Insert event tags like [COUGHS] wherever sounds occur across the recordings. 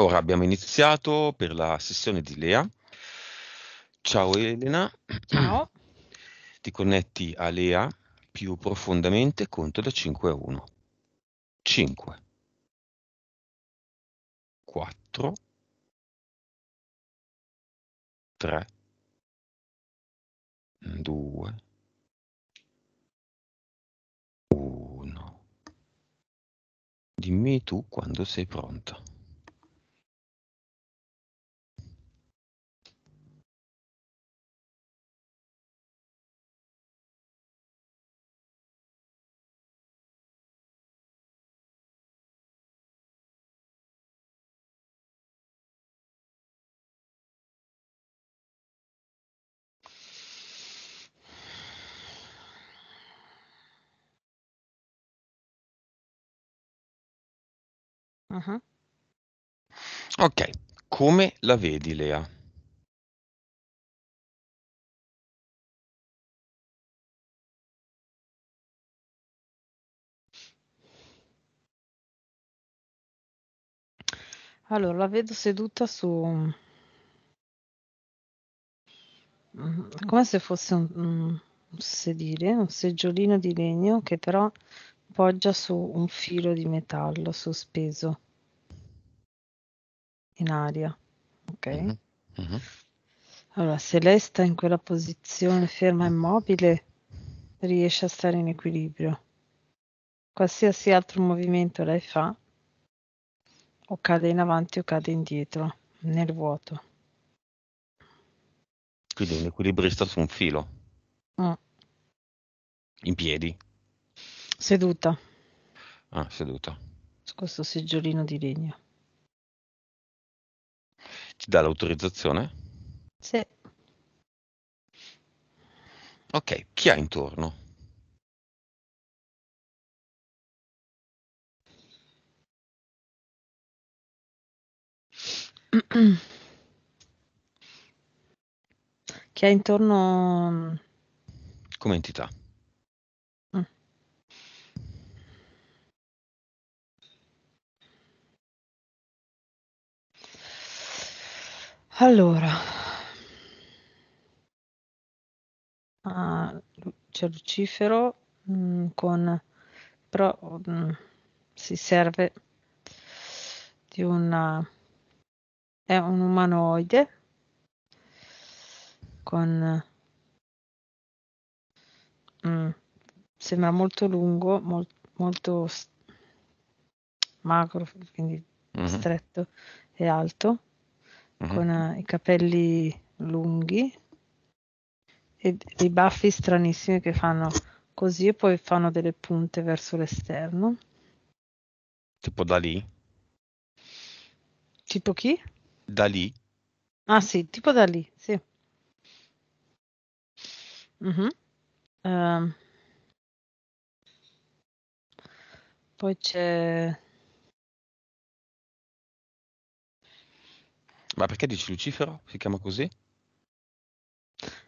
Ora abbiamo iniziato per la sessione di Lea. Ciao Elena. Ciao. [CLEARS THROAT] Ti connetti a Lea più profondamente, conto da 5 a 1. 5, 4, 3, 2, 1. Dimmi tu quando sei pronta. Ah-ah. Okay, come la vedi Lea? Allora, la vedo seduta su mm, come se fosse un mm, un sedile, un seggiolino di legno che però poggia su un filo di metallo sospeso in aria. Ok. Mm-hmm. Allora, se lei sta in quella posizione ferma e immobile, riesce a stare in equilibrio. Qualsiasi altro movimento lei fa, o cade in avanti o cade indietro, nel vuoto. Quindi un equilibrista su un filo. Mm. In piedi. Seduta. Ah, seduta. Su questo seggiolino di legno. Ti dà l'autorizzazione? Sì. Ok, chi ha intorno? Chi ha intorno... Mm, Come entità? Allora Ah, c'è Lucifero, mhmm, con però, mhmm, si serve di una è un umanoide con mh, mm, sembra molto lungo, mol molto s magro, quindi Mh-mh. stretto e alto mm-hmm. con uh, i capelli lunghi e dei baffi stranissimi che fanno così e poi fanno delle punte verso l'esterno. Tipo da lì? Tipo chi? Da lì. Ah sì, tipo da lì, sì. Uh-huh. Uh, poi c'è Ma perché dici Lucifero? Si chiama così?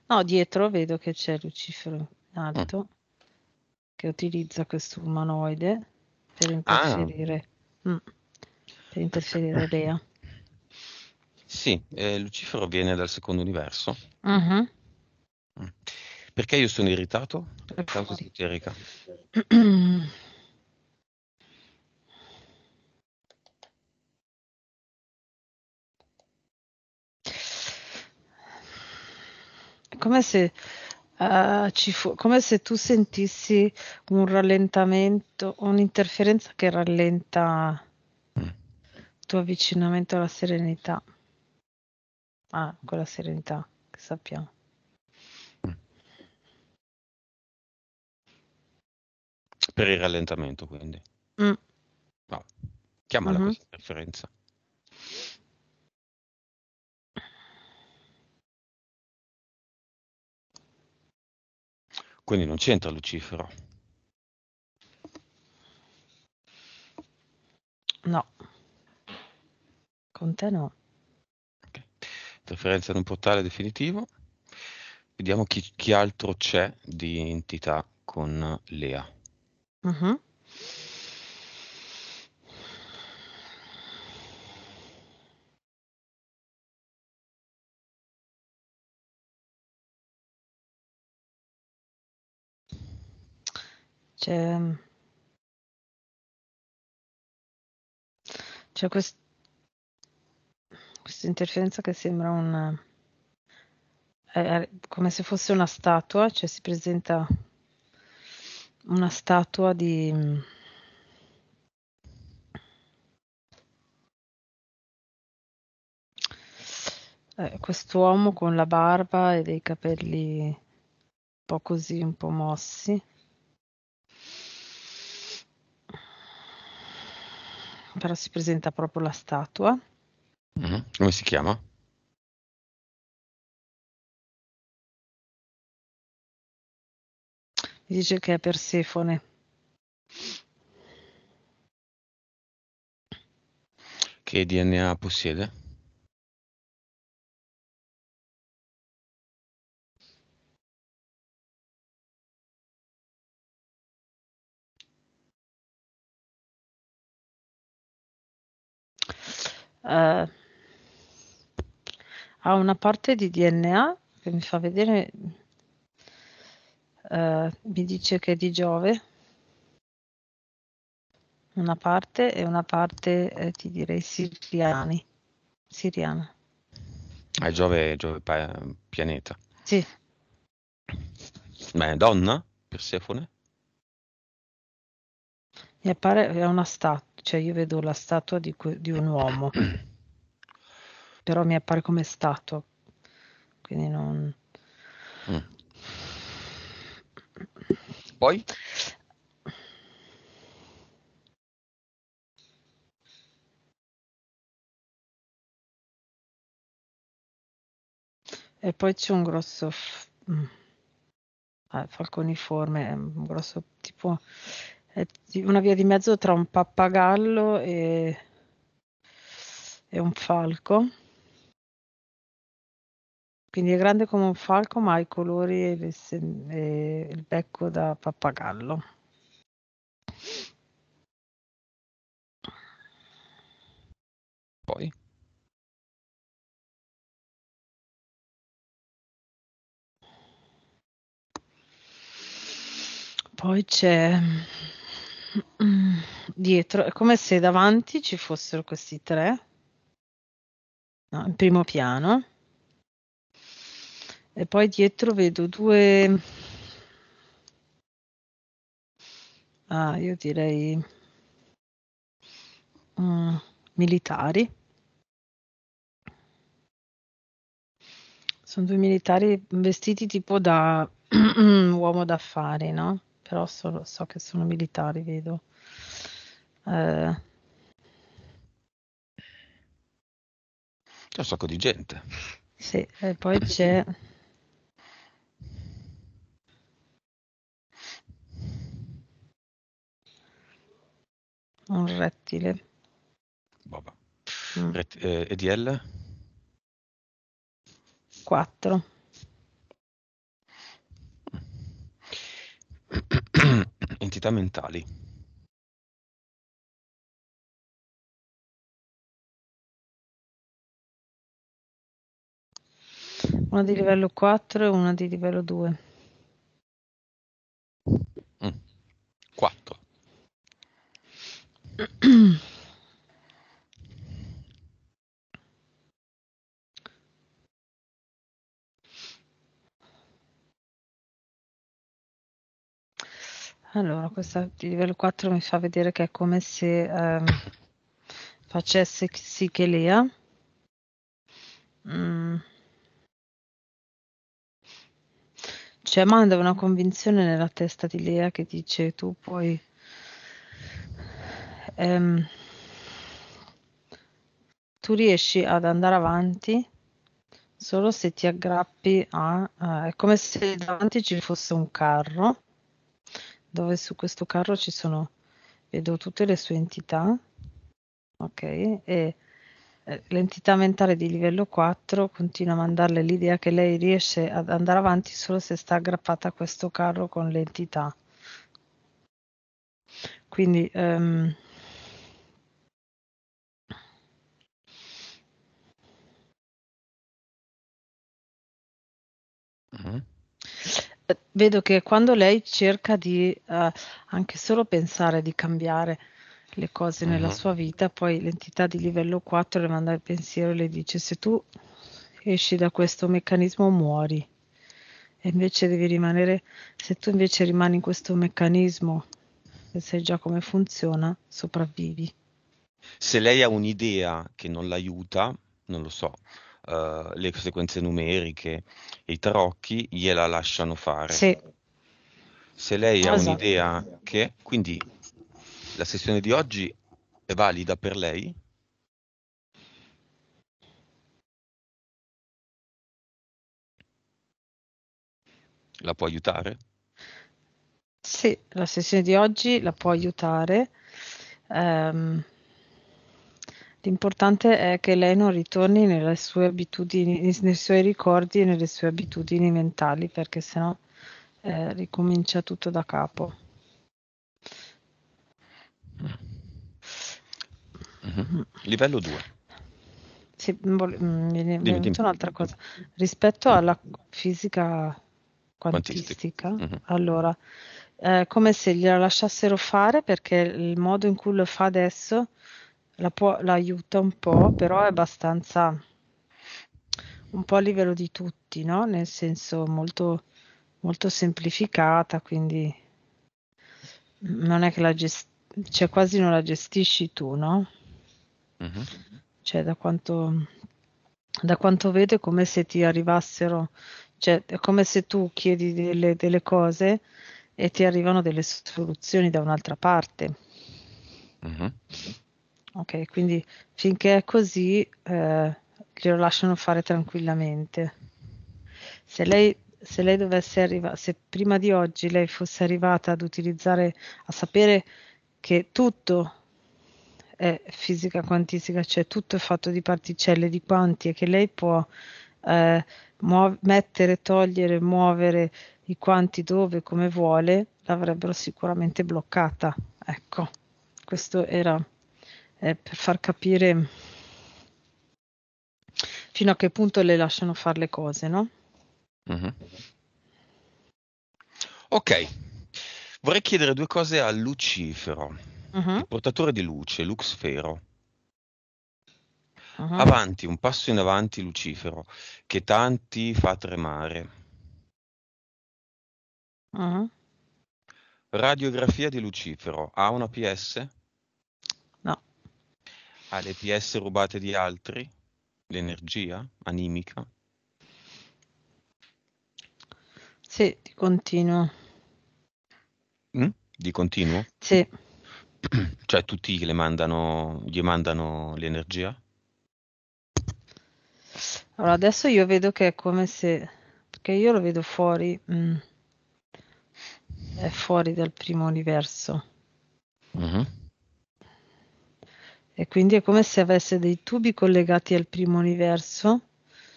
No, dietro vedo che c'è Lucifero in alto mm. che utilizza questo umanoide per ah. interferire. Ah. Mm. Per interferire Lea. [LAUGHS] Sì, eh, Lucifero viene dal secondo universo. Mm-hmm. Mm. Perché io sono irritato? Per causa di Terica. come se, uh, fu- come se tu sentissi un rallentamento, un'interferenza che rallenta il mm. tuo avvicinamento alla serenità. Ah, quella serenità che sappiamo. Mm. Per il rallentamento, quindi. Mm. No. Chiamala mm-hmm. questa interferenza. Quindi non c'entra Lucifero. No, con te no. Okay. Interferenza in un portale definitivo. Vediamo chi, chi altro c'è di entità con Lea. Uh mm-hmm. -huh. C'è mm, c'è quest questa interferenza che sembra un eh, come se fosse una statua, cioè si presenta una statua di mm, eh, quest'uomo con la barba e dei capelli un po' così, un po' mossi. però si presenta proprio la statua. Mm-hmm. Come si chiama? dice che è Persefone. Che DNA possiede? eh, ha una parte di DNA che mi fa vedere, eh, mi dice che è di Giove, una parte e una parte eh, ti direi siriani, siriana. È ah, Giove, Giove, Giove pianeta. Sì. Ma è donna, Persefone? Mi appare è una statua cioè io vedo la statua di, di un uomo, [CLEARS THROAT] però mi appare come statua, quindi non... Mm. Poi? E poi c'è un grosso... F- mm, eh, falconiforme, un grosso tipo è una via di mezzo tra un pappagallo e, e un falco. Quindi è grande come un falco, ma ha i colori e, le, e il becco da pappagallo. Poi. Poi c'è Mm, dietro, è come se davanti ci fossero questi tre, no, in primo piano, e poi dietro vedo due, ah, io direi mm, militari. Sono due militari vestiti tipo da [CLEARS THROAT] uomo d'affari, no? però sono, so che sono militari, vedo. Eh. C'è un sacco di gente. Sì, e poi c'è... Un rettile. Boba. Mm. Ret- eh, EDL? 4. entità mentali. Una di livello 4 e una di livello 2. 4. Mm. [CLEARS THROAT] Allora, questa di livello 4 mi fa vedere che è come se ehm, facesse Sichelea. Mm. Cioè, manda una convinzione nella testa di Lea che dice tu puoi... Ehm, tu riesci ad andare avanti solo se ti aggrappi a... Eh, è come se davanti ci fosse un carro dove su questo carro ci sono, vedo tutte le sue entità, ok, e eh, l'entità mentale di livello 4 continua a mandarle l'idea che lei riesce ad andare avanti solo se sta aggrappata a questo carro con l'entità. Quindi um, uh-huh vedo che quando lei cerca di eh, anche solo pensare di cambiare le cose nella uh-huh. sua vita, poi l'entità di livello 4 le manda il pensiero e le dice se tu esci da questo meccanismo muori e invece devi rimanere, se tu invece rimani in questo meccanismo e sai già come funziona, sopravvivi. Se lei ha un'idea che non l'aiuta, non lo so, eh, le sequenze numeriche e i tarocchi, gliela lasciano fare. Sì. Se lei ha esatto. un'idea che... Quindi la sessione di oggi è valida per lei? La può aiutare? Sì, la sessione di oggi la può aiutare. Um, L'importante è che lei non ritorni nelle sue abitudini, nei suoi ricordi e nelle sue abitudini mentali, perché sennò eh, ricomincia tutto da capo. Mm-hmm. Livello 2. Sì, mm, vole- mm, mi è un'altra cosa. Rispetto alla fisica quantistica, quantistica. Mm-hmm. allora, è eh, come se gliela lasciassero fare perché il modo in cui lo fa adesso la può, l'aiuta un po', però è abbastanza un po' a livello di tutti, no? Nel senso molto, molto semplificata, quindi non è che la gestisci, cioè quasi non la gestisci tu, no? Uh-huh. Cioè da quanto, da quanto vedo è come se ti arrivassero, cioè è come se tu chiedi delle, delle cose e ti arrivano delle soluzioni da un'altra parte. Uh-huh. Ok, quindi finché è così eh, glielo lasciano fare tranquillamente. Se lei, se lei dovesse arrivare, se prima di oggi lei fosse arrivata ad utilizzare, a sapere che tutto è fisica quantistica, cioè tutto è fatto di particelle, di quanti e che lei può eh, muo- mettere, togliere, muovere i quanti dove, come vuole, l'avrebbero sicuramente bloccata. Ecco, questo era eh, per far capire fino a che punto le lasciano fare le cose, no? Mm-hmm. Ok, vorrei chiedere due cose a Lucifero, mm-hmm. il portatore di luce, Luxfero. Uh-huh. Avanti, un passo in avanti, Lucifero, che tanti fa tremare. Uh-huh. Radiografia di Lucifero, ha una PS? Ha le PS rubate di altri, l'energia animica. Sì, di continuo. Mm? Di continuo? Sì. [CLEARS THROAT] Cioè tutti le mandano, gli mandano l'energia? Allora, adesso io vedo che è come se... Perché io lo vedo fuori... Mm. È fuori dal primo universo. Mm-hmm e quindi è come se avesse dei tubi collegati al primo universo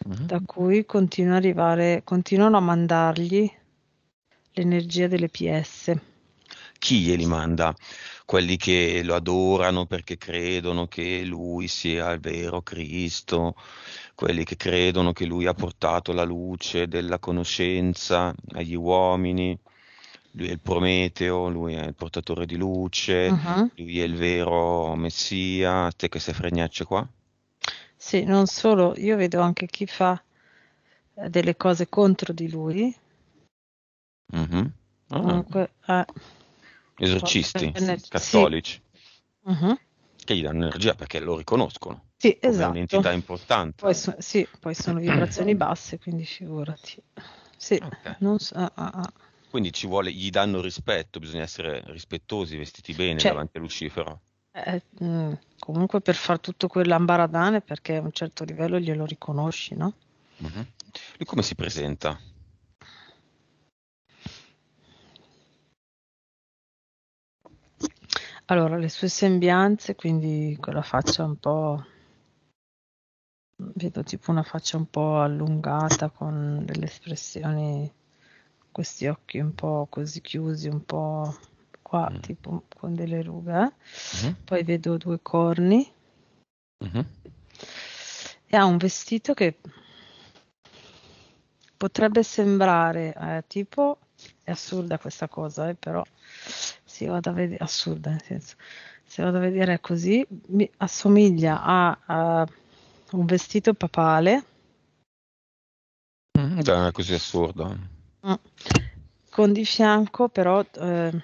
mhm. da cui continua a arrivare, continuano a mandargli l'energia delle PS. Chi glieli manda? Quelli che lo adorano perché credono che lui sia il vero Cristo, quelli che credono che lui ha portato la luce della conoscenza agli uomini, lui è il Prometeo, lui è il portatore di luce, uh-huh. lui è il vero Messia, te che sei fregnacce qua? Sì, non solo, io vedo anche chi fa eh, delle cose contro di lui. Uh-huh. Ah. Comunque, eh, Esorcisti nel... cattolici sì. Mhm. uh-huh. che gli danno energia perché lo riconoscono. Sì, esatto. È un'entità importante. Poi, so- sì, poi sono vibrazioni [CLEARS THROAT] basse, quindi figurati. Sì, okay. non so. Ah, ah, ah. Quindi ci vuole, gli danno rispetto, bisogna essere rispettosi, vestiti bene cioè, davanti a Lucifero. Eh, mm, comunque per far tutto quell'ambaradane perché a un certo livello glielo riconosci, no? Uh-huh. Lui come si presenta? Allora, le sue sembianze, quindi quella faccia un po'... Vedo tipo una faccia un po' allungata con delle espressioni questi occhi un po' così chiusi, un po' qua, mm. tipo con delle rughe. Eh? Mm. Poi vedo due corni. Mm-hmm. E ha un vestito che potrebbe sembrare eh, tipo è assurda questa cosa, eh, però se vado a vedere assurda nel senso se vado a vedere così mi assomiglia a, a un vestito papale. Mm, così assurdo. Mm. Con di fianco però eh,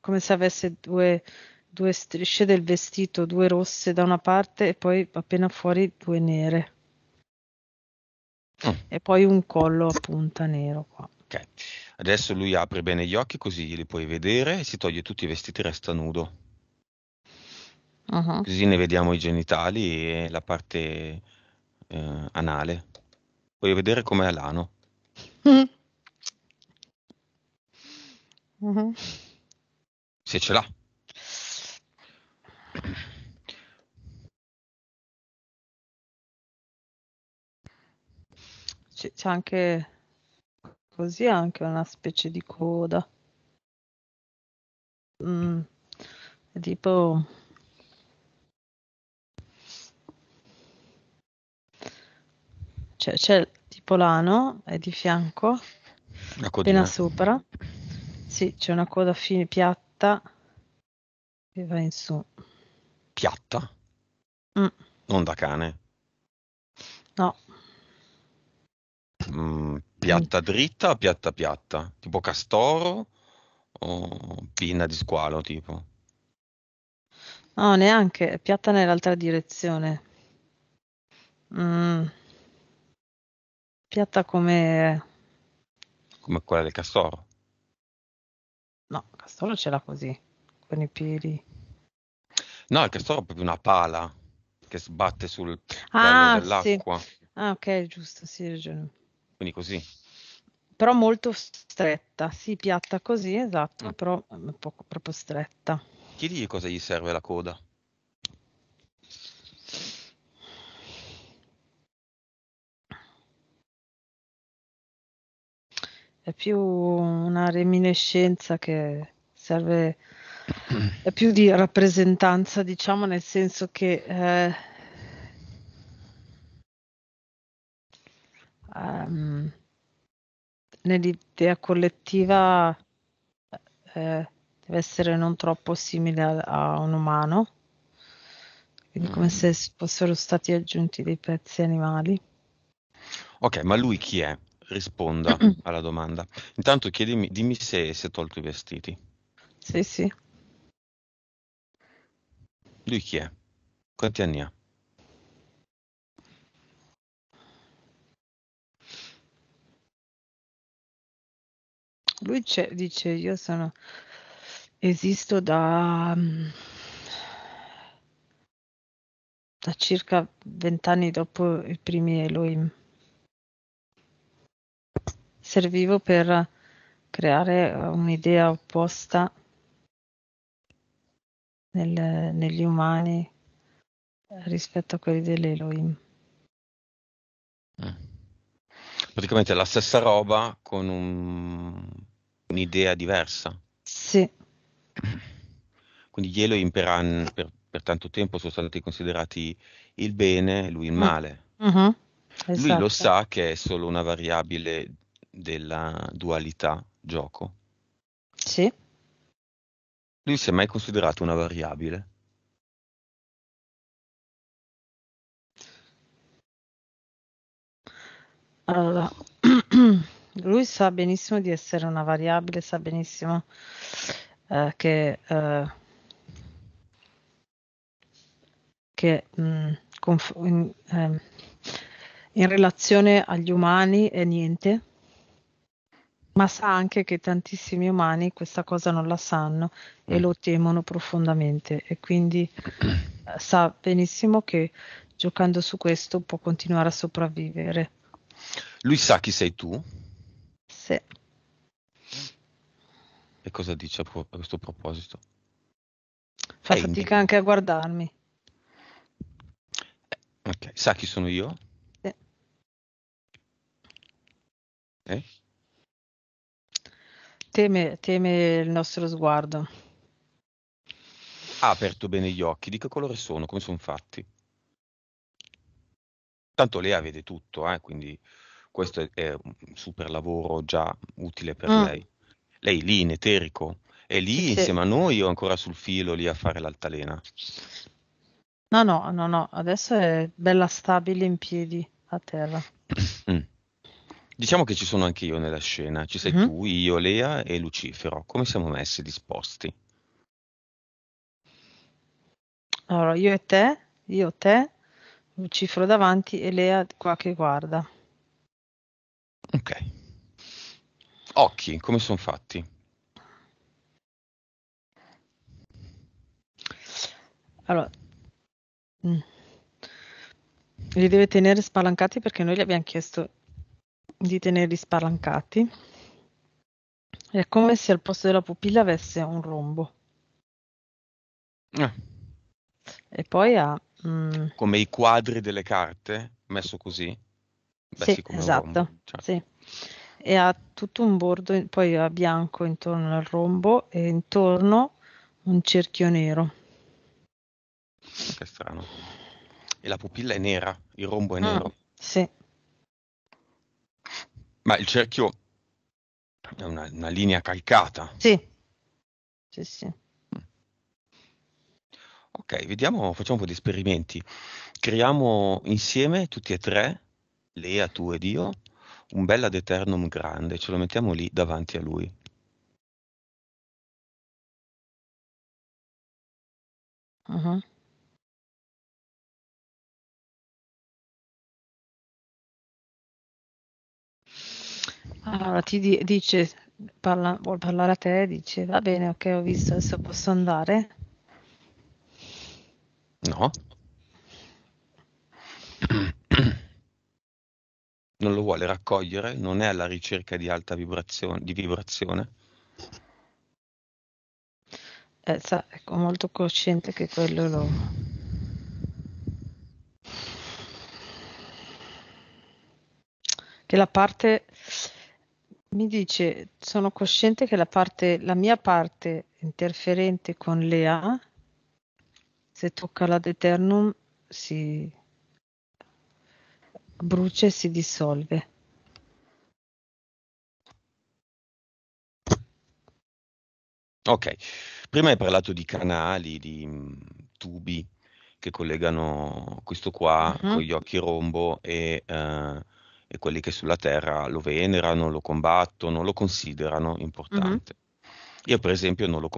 come se avesse due, due strisce del vestito, due rosse da una parte e poi appena fuori due nere. Mm. E poi un collo a punta nero qua. Okay. Adesso lui apre bene gli occhi così li puoi vedere e si toglie tutti i vestiti e resta nudo. Uh-huh. Così ne vediamo i genitali e la parte eh, anale. Voglio vedere com'è l'ano. Mm-hmm. Se ce l'ha. C'è, anche così anche una specie di coda. Mm, tipo cioè, c'è di Polano, è di fianco, appena sopra. Sì, c'è una coda fine piatta che va in su. Piatta? Mm. Non da cane? No. Mm, piatta dritta o piatta piatta? Tipo castoro o pinna di squalo tipo? No, neanche, piatta nell'altra direzione. Mm piatta come... Come quella del castoro? No, il castoro ce l'ha così, con i piedi. No, il castoro è proprio una pala che sbatte sul ah, dell'acqua. Sì. Ah, ok, giusto, sì, ragione. Quindi così. Però molto stretta, sì, piatta così, esatto, mm. però eh, poco, proprio stretta. chiedi cosa gli serve la coda. è più una reminiscenza che serve, è più di rappresentanza, diciamo, nel senso che eh, um, nell'idea collettiva eh, deve essere non troppo simile a, a un umano, quindi come mm-hmm. se fossero stati aggiunti dei pezzi animali. Ok, ma lui chi è? risponda alla domanda. Intanto chiedimi, dimmi se si è tolto i vestiti. Sì, sì. Lui chi è? Quanti anni ha? Lui dice io sono esisto da, mm, da circa vent'anni dopo i primi Elohim servivo per creare eh, un'idea opposta nel, negli umani eh, rispetto a quelli dell'Elohim. Mm. Praticamente la stessa roba con un, un'idea diversa. Sì. Quindi gli Elohim per, per, per, tanto tempo sono stati considerati il bene e lui il mm. male. Mm-hmm. Lui esatto. lo sa che è solo una variabile della dualità gioco? Sì. Lui si è mai considerato una variabile? Allora, [CLEARS THROAT] lui sa benissimo di essere una variabile, sa benissimo eh, che, eh, che mh, mm, conf- in, eh, in relazione agli umani è niente ma sa anche che tantissimi umani questa cosa non la sanno e mm. lo temono profondamente e quindi eh, sa benissimo che giocando su questo può continuare a sopravvivere. Lui sa chi sei tu? Sì. E cosa dice a, pro- a questo proposito? Fa fatica anche a guardarmi. Eh, ok, sa chi sono io? Sì. Okay. Eh? Teme, teme il nostro sguardo. Ha aperto bene gli occhi. Di che colore sono? Come sono fatti? Tanto Lea vede tutto, eh, quindi questo è, è, un super lavoro già utile per mm. lei. Lei lì in eterico è lì sì, insieme sì. a noi o ancora sul filo lì a fare l'altalena? No, no, no, no, adesso è bella stabile in piedi a terra. Mm. Diciamo che ci sono anche io nella scena, ci sei Mh-mh. tu, io, Lea e Lucifero. Come siamo messi disposti? Allora, io e te, io te, Lucifero davanti e Lea qua che guarda. Ok. Occhi, come sono fatti? Allora, mm. li deve tenere spalancati perché noi gli abbiamo chiesto di tenerli spalancati. È come se al posto della pupilla avesse un rombo. Eh. E poi ha... Mm... Come i quadri delle carte, messo così. Beh, sì, esatto. Cioè. Sì. E ha tutto un bordo, poi ha bianco intorno al rombo e intorno un cerchio nero. Che strano. E la pupilla è nera, il rombo è ah, nero. Mm, sì. Ma il cerchio è una, una linea calcata. Sì. sì, sì. Mm. Ok, vediamo, facciamo un po' di esperimenti. Creiamo insieme, tutti e tre, Lea, tu ed io, un bel ad eternum grande, ce lo mettiamo lì davanti a lui. Uh-huh. Allora ti dice, parla, vuol parlare a te, dice va bene, ok, ho visto, adesso posso andare. No. Non lo vuole raccogliere, non è alla ricerca di alta vibrazione, di vibrazione. Eh, sa, ecco, molto cosciente che quello lo... Che la parte mi dice, sono cosciente che la, parte, la mia parte interferente con Lea, se tocca la Deternum, si brucia e si dissolve. Ok, prima hai parlato di canali, di mm, tubi che collegano questo qua uh-huh. con gli occhi rombo e... Uh, e quelli che sulla Terra lo venerano, lo combattono, lo considerano importante. Mm-hmm. Io per esempio non lo,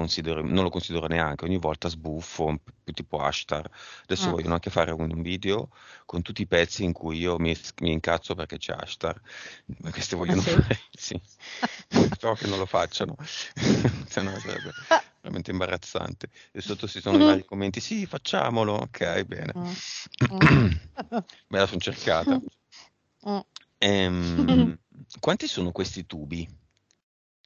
non lo, considero, neanche, ogni volta sbuffo, tipo Ashtar. Adesso mm. vogliono anche fare un video con tutti i pezzi in cui io mi, mi incazzo perché c'è Ashtar. Ma queste ah, vogliono sì. [LAUGHS] fare, sì. [LAUGHS] Spero che non lo facciano, [LAUGHS] se no sarebbe ah. veramente imbarazzante. E sotto si sono mm. i mm-hmm. vari commenti, sì facciamolo, ok, bene. Mm. [CLEARS THROAT] mm. Me la sono cercata. Mm. Ehm, mm-hmm. quanti sono questi tubi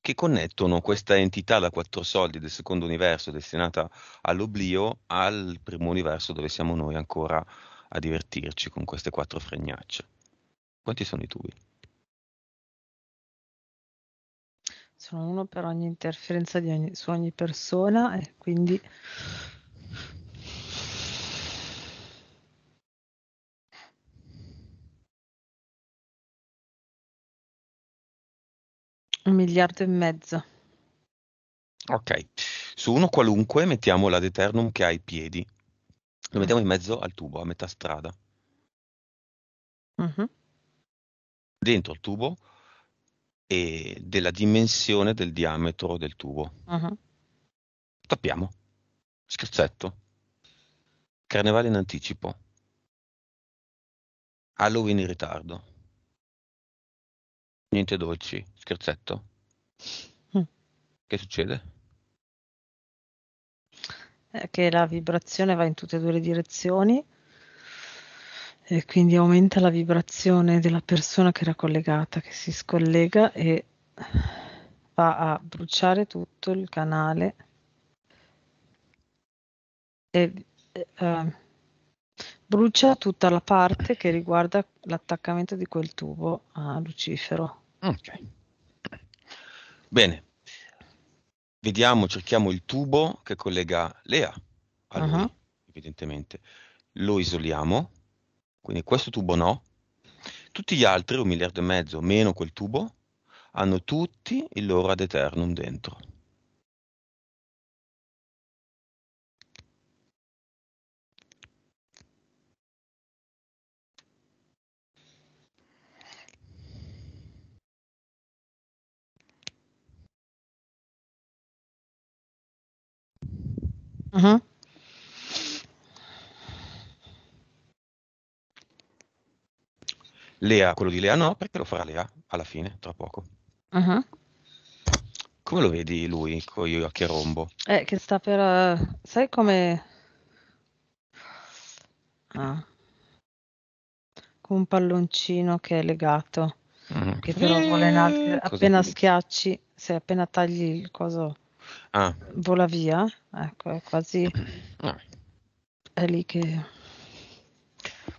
che connettono questa entità da quattro soldi del secondo universo destinata all'oblio al primo universo dove siamo noi ancora a divertirci con queste quattro fregnacce? Quanti sono i tubi? Sono uno per ogni interferenza ogni, su ogni persona e quindi Un miliardo e mezzo. Ok, su uno qualunque mettiamo l'ad eternum che ha i piedi, lo mm. mettiamo in mezzo al tubo, a metà strada. Mm-hmm. Dentro il tubo e della dimensione del diametro del tubo. Mm-hmm. Tappiamo. Scherzetto. Carnevale in anticipo. Halloween in ritardo. Niente dolci, scherzetto. Mm. Che succede? È che la vibrazione va in tutte e due le direzioni e quindi aumenta la vibrazione della persona che era collegata, che si scollega e va a bruciare tutto il canale. E, uh, brucia tutta la parte che riguarda l'attaccamento di quel tubo a Lucifero. Ok. Bene. Vediamo, cerchiamo il tubo che collega Lea a lui, uh-huh. evidentemente. Lo isoliamo, quindi questo tubo no. Tutti gli altri, un miliardo e mezzo meno quel tubo, hanno tutti il loro ad eternum dentro. Mh-mh. Lea, quello di Lea no, perché lo farà Lea alla fine, tra poco. Mh-mh. Come lo vedi lui con gli occhi a rombo? Eh, che sta per eh, sai come Ah. Con un palloncino che è legato, mh mm. che però vuole in alt appena schiacci se appena tagli il coso Ah. Vola via, ecco, è quasi... Ah. È lì che...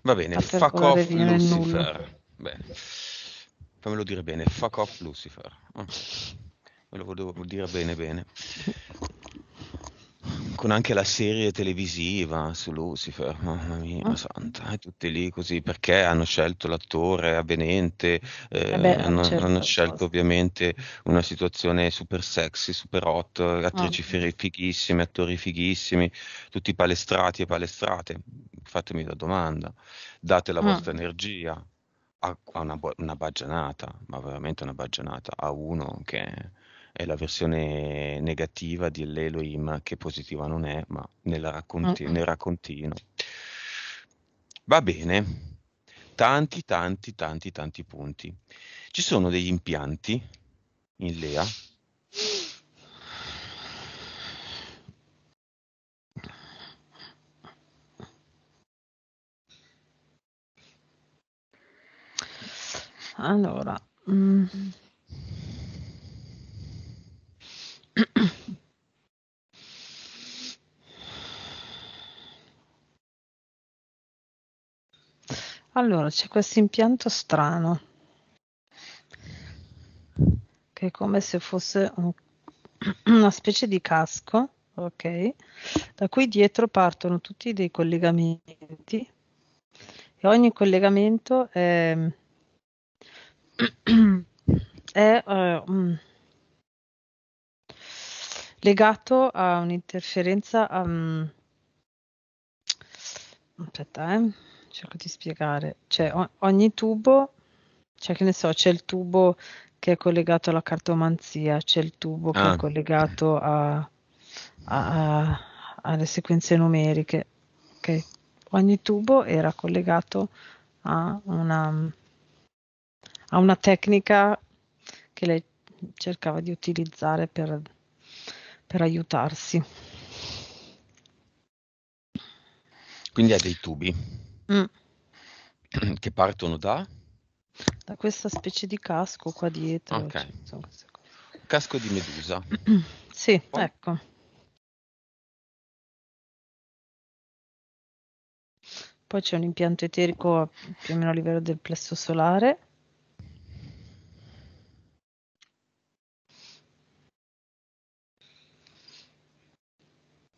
Va bene, fuck off Lucifer. Bene. Fammelo dire bene, fuck off Lucifer. Oh. lo volevo dire bene bene con anche la serie televisiva su Lucifer, mamma mia, ah. santa, è eh, tutti lì così perché hanno scelto l'attore avvenente, eh, eh beh, eh, hanno, certo, hanno, scelto certo. ovviamente una situazione super sexy, super hot, ah. attrici ah. fighissime, attori fighissimi, tutti palestrati e palestrate. Fatemi la domanda, date la ah. vostra energia a, a una, una baggianata, ma veramente una baggianata, a uno che è la versione negativa dell'Elohim che positiva non è, ma mm. racconti- uh nel raccontino. Va bene, tanti, tanti, tanti, tanti punti. Ci sono degli impianti in Lea Allora, mh. Mm. Allora, c'è questo impianto strano, che è come se fosse un, [CLEARS THROAT] una specie di casco, ok? Da cui dietro partono tutti dei collegamenti e ogni collegamento è, [CLEARS THROAT] è uh, legato a un'interferenza... Um... Aspetta, eh. cerco di spiegare. Cioè, ogni tubo, cioè che ne so, c'è il tubo che è collegato alla cartomanzia, c'è il tubo ah. che è ah. collegato a, a, a, alle sequenze numeriche. Okay. Ogni tubo era collegato a una, a una tecnica che lei cercava di utilizzare per per aiutarsi. Quindi ha dei tubi mm. [CLEARS THROAT] che partono da? Da questa specie di casco qua dietro. Ok. Casco di medusa. [CLEARS THROAT] sì, Poi. ecco. Poi c'è un impianto eterico più o meno a livello del plesso solare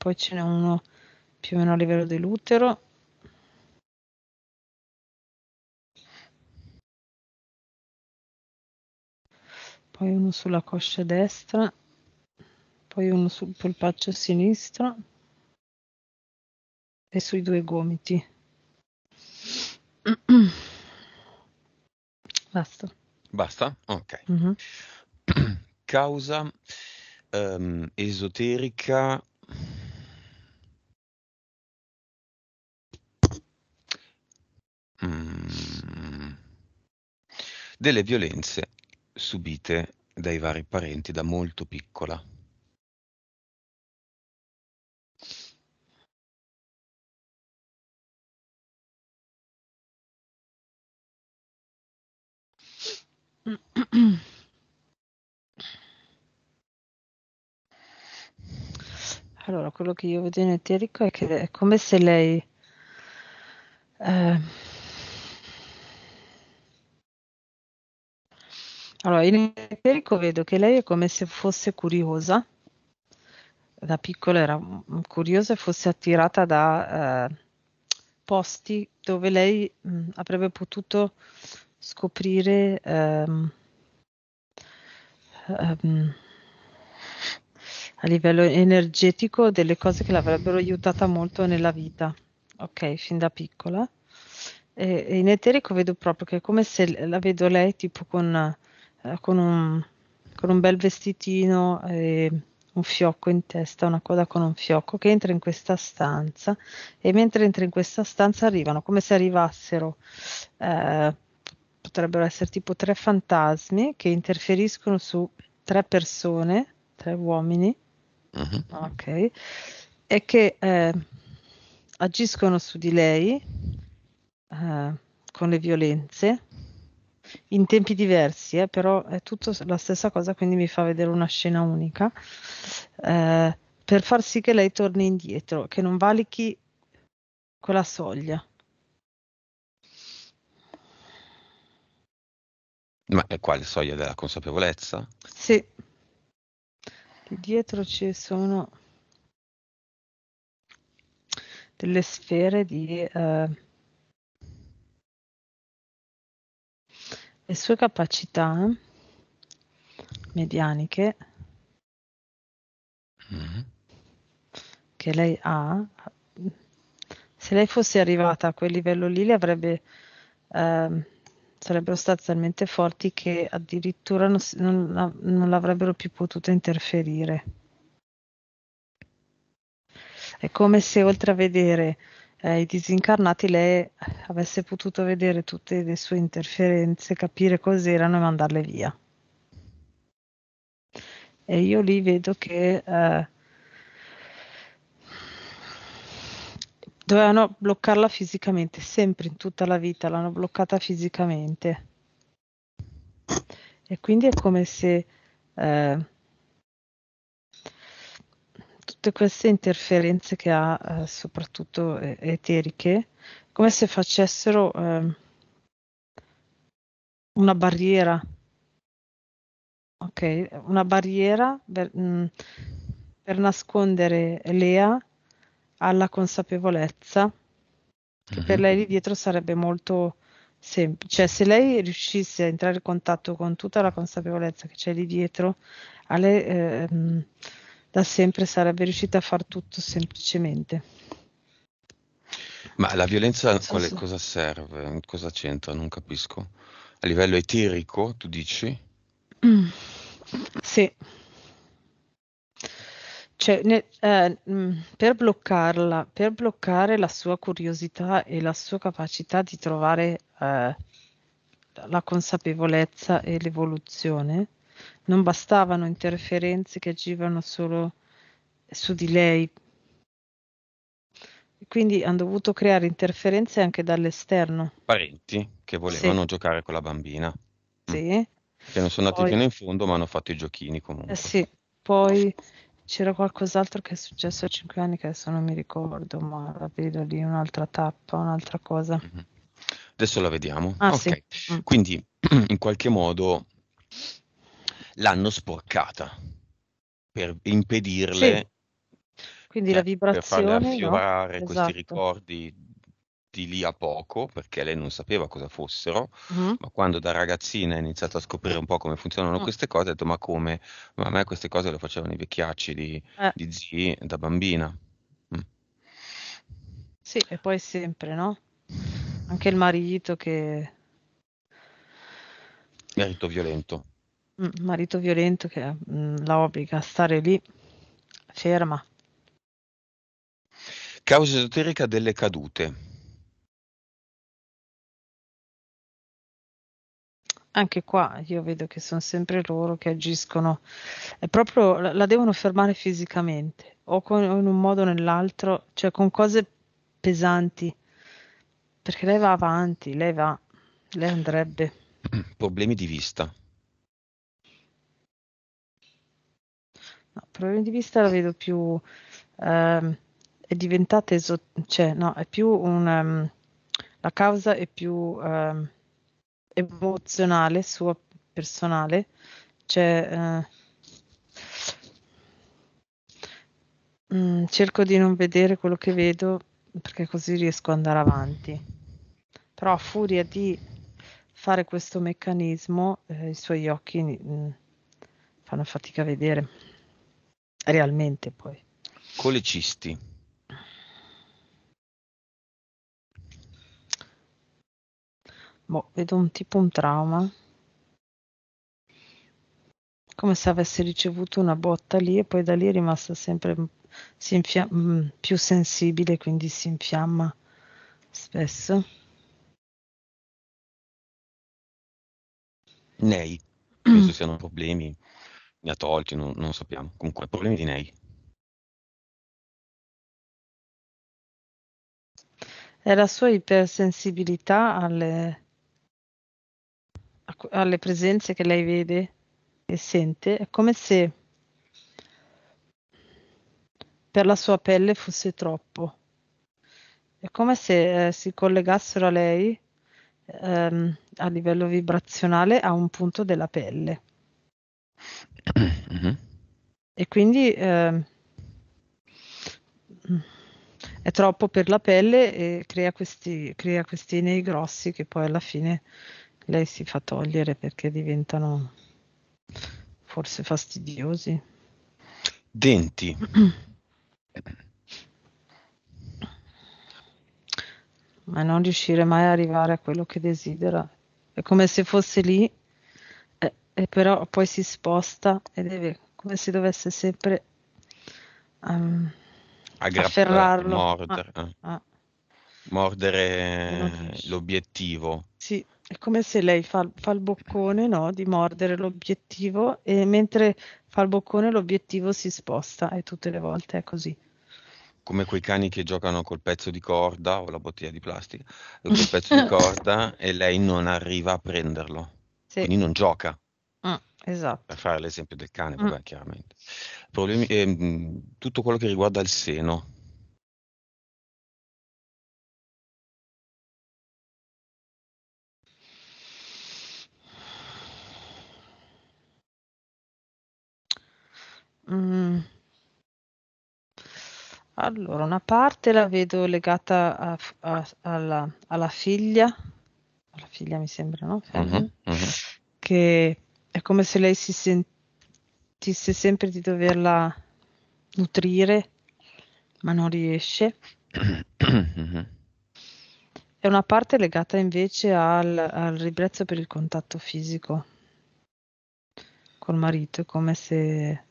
poi ce n'è uno più o meno a livello dell'utero. Poi uno sulla coscia destra, poi uno sul polpaccio sinistro e sui due gomiti. [CLEARS THROAT] Basta. Basta? Ok. Mm-hmm. [CLEARS THROAT] Causa um, esoterica mm, delle violenze subite dai vari parenti da molto piccola. Allora, quello che io vedo in Eterico è che è come se lei eh, Allora, in Eterico vedo che lei è come se fosse curiosa, da piccola era curiosa e fosse attirata da eh, posti dove lei mh, avrebbe potuto scoprire ehm, ehm, a livello energetico delle cose che l'avrebbero aiutata molto nella vita, ok, fin da piccola. E, e in eterico vedo proprio che è come se la vedo lei tipo con eh, con, un, con, un, bel vestitino e un fiocco in testa, una coda con un fiocco, che entra in questa stanza e mentre entra in questa stanza arrivano come se arrivassero, eh, potrebbero essere tipo tre fantasmi che interferiscono su tre persone, tre uomini, uh-huh. ok, e che eh, agiscono su di lei eh, con le violenze in tempi diversi, eh, però è tutto la stessa cosa, quindi mi fa vedere una scena unica, eh, per far sì che lei torni indietro, che non valichi quella soglia. Ma è quale soglia della consapevolezza? Sì. Dietro ci sono delle sfere di... Eh, Le sue capacità medianiche mm. che lei ha, se lei fosse arrivata a quel livello lì, le avrebbe, eh, sarebbero state talmente forti che addirittura non, non, non l'avrebbero più potuta interferire. È come se oltre a vedere eh, i disincarnati lei avesse potuto vedere tutte le sue interferenze, capire cos'erano e mandarle via. E io lì vedo che eh, dovevano bloccarla fisicamente, sempre in tutta la vita l'hanno bloccata fisicamente. E quindi è come se eh, tutte queste interferenze che ha, eh, soprattutto eh, eteriche, come se facessero eh, una barriera. Ok, una barriera per, mh, mm, per nascondere Lea alla consapevolezza che uh-huh. per mhm. lei lì dietro sarebbe molto semplice. Cioè, se lei riuscisse a entrare in contatto con tutta la consapevolezza che c'è lì dietro, a lei, eh, da sempre sarebbe riuscita a far tutto semplicemente. Ma la violenza a quale, cosa serve? Cosa c'entra? Non capisco. A livello eterico, tu dici? Mm. Sì. Cioè, ne, eh, mm, per bloccarla, per bloccare la sua curiosità e la sua capacità di trovare eh, la consapevolezza e l'evoluzione, non bastavano interferenze che agivano solo su di lei. Quindi hanno dovuto creare interferenze anche dall'esterno. Parenti che volevano sì. giocare con la bambina. Sì. Mm. Che non sono andati Poi... fino in fondo, ma hanno fatto i giochini comunque. Eh sì. Poi c'era qualcos'altro che è successo a 5 anni che adesso non mi ricordo, ma la vedo lì un'altra tappa, un'altra cosa. Mm-hmm. Adesso la vediamo. Ah, okay. sì. Mm. Quindi [CLEARS THROAT] in qualche modo l'hanno sporcata per impedirle. Sì. Quindi eh, la vibrazione. Per farle affiorare no? questi esatto. ricordi di lì a poco, perché lei non sapeva cosa fossero, mm-hmm. ma quando da ragazzina ha iniziato a scoprire un po' come funzionano mm queste cose, ha detto ma come? Ma a me queste cose le facevano i vecchiacci di, eh. di zii da bambina. Mm. Sì, e poi sempre, no? Anche il marito che... Marito violento. Mm, marito violento che mm, la obbliga a stare lì, ferma. Causa esoterica delle cadute. Anche qua io vedo che sono sempre loro che agiscono, è proprio la, la devono fermare fisicamente o, con, o in un modo o nell'altro, cioè con cose pesanti, perché lei va avanti, lei va, lei andrebbe. [CLEARS THROAT] Problemi di vista. No, problemi di vista la vedo più... ehm, è diventata eso- cioè, no, è più un... ehm, la causa è più ehm, emozionale, sua personale. Cioè, eh, mm, cerco di non vedere quello che vedo perché così riesco ad andare avanti. Però a furia di fare questo meccanismo, eh, i suoi occhi mh, mm, fanno fatica a vedere realmente poi. Colecisti. Boh, vedo un tipo un trauma. Come se avesse ricevuto una botta lì e poi da lì è rimasta sempre si infiamma, più sensibile, quindi si infiamma spesso. Nei, penso siano problemi li ha tolti, non, non sappiamo. Comunque, problemi di Ney. È la sua ipersensibilità alle, alle presenze che lei vede e sente. È come se per la sua pelle fosse troppo. È come se eh, si collegassero a lei ehm, a livello vibrazionale a un punto della pelle. Mm-hmm. E quindi eh, è troppo per la pelle e crea questi, crea questi nei grossi che poi alla fine lei si fa togliere perché diventano forse fastidiosi. Denti. Ma non riuscire mai a arrivare a quello che desidera. È come se fosse lì e però poi si sposta e deve come se dovesse sempre um, afferrarlo, mordere, ah, eh. ah. mordere l'obiettivo. Sì, è come se lei fa, fa il boccone no? di mordere l'obiettivo e mentre fa il boccone l'obiettivo si sposta e tutte le volte è così come quei cani che giocano col pezzo di corda o la bottiglia di plastica, col pezzo di [LAUGHS] corda e lei non arriva a prenderlo. Sì. Quindi non gioca, Mh, mm. esatto. Per fare l'esempio del cane, Mh. Mm. vabbè, chiaramente. Problemi, ehm, tutto quello che riguarda il seno. Mm. Allora, una parte la vedo legata a a alla alla figlia alla figlia mi sembra, no, mm-hmm, Fem Mh-mh, mh che è come se lei si sentisse sempre di doverla nutrire, ma non riesce. È una parte legata invece al, al ribrezzo per il contatto fisico col marito, è come se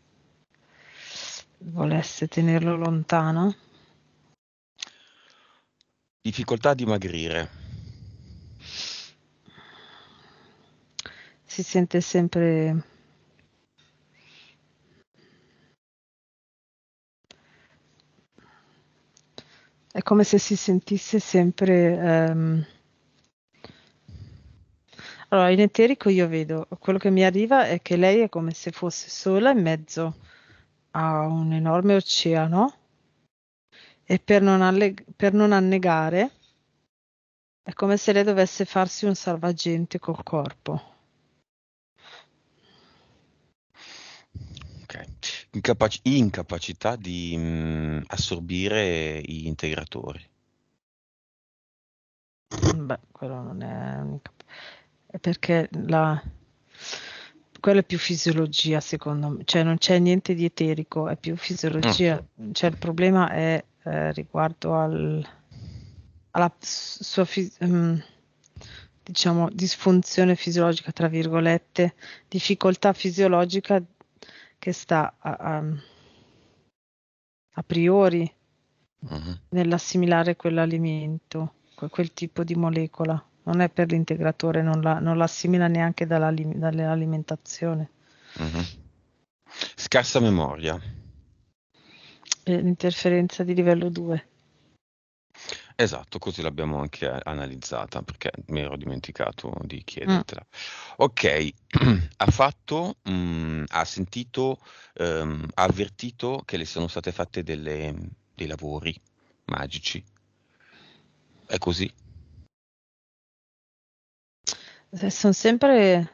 volesse tenerlo lontano. Difficoltà a dimagrire. si sente sempre è come se si sentisse sempre um... allora in eterico io vedo quello che mi arriva è che lei è come se fosse sola in mezzo a un enorme oceano e per non, alleg- per non annegare è come se lei dovesse farsi un salvagente col corpo incapac- incapacità di mh, mm, assorbire gli integratori. Beh, quello non è... è perché la... quello è più fisiologia secondo me, cioè non c'è niente di eterico, è più fisiologia, no. cioè il problema è eh, riguardo al... alla sua fis- um, diciamo disfunzione fisiologica, tra virgolette, difficoltà fisiologica che sta a, a, a priori uh-huh. nell'assimilare quell'alimento, quel tipo di molecola. Non è per l'integratore, non la, non la neanche dall'alimentazione. Uh-huh. Scarsa memoria. L'interferenza eh, di livello 2. Esatto, così l'abbiamo anche analizzata perché mi ero dimenticato di chiedertela. Mm. Ok, [CLEARS THROAT] ha fatto, mh, mm, ha sentito, ehm, ha avvertito che le sono state fatte delle, dei lavori magici. È così? Sono sempre...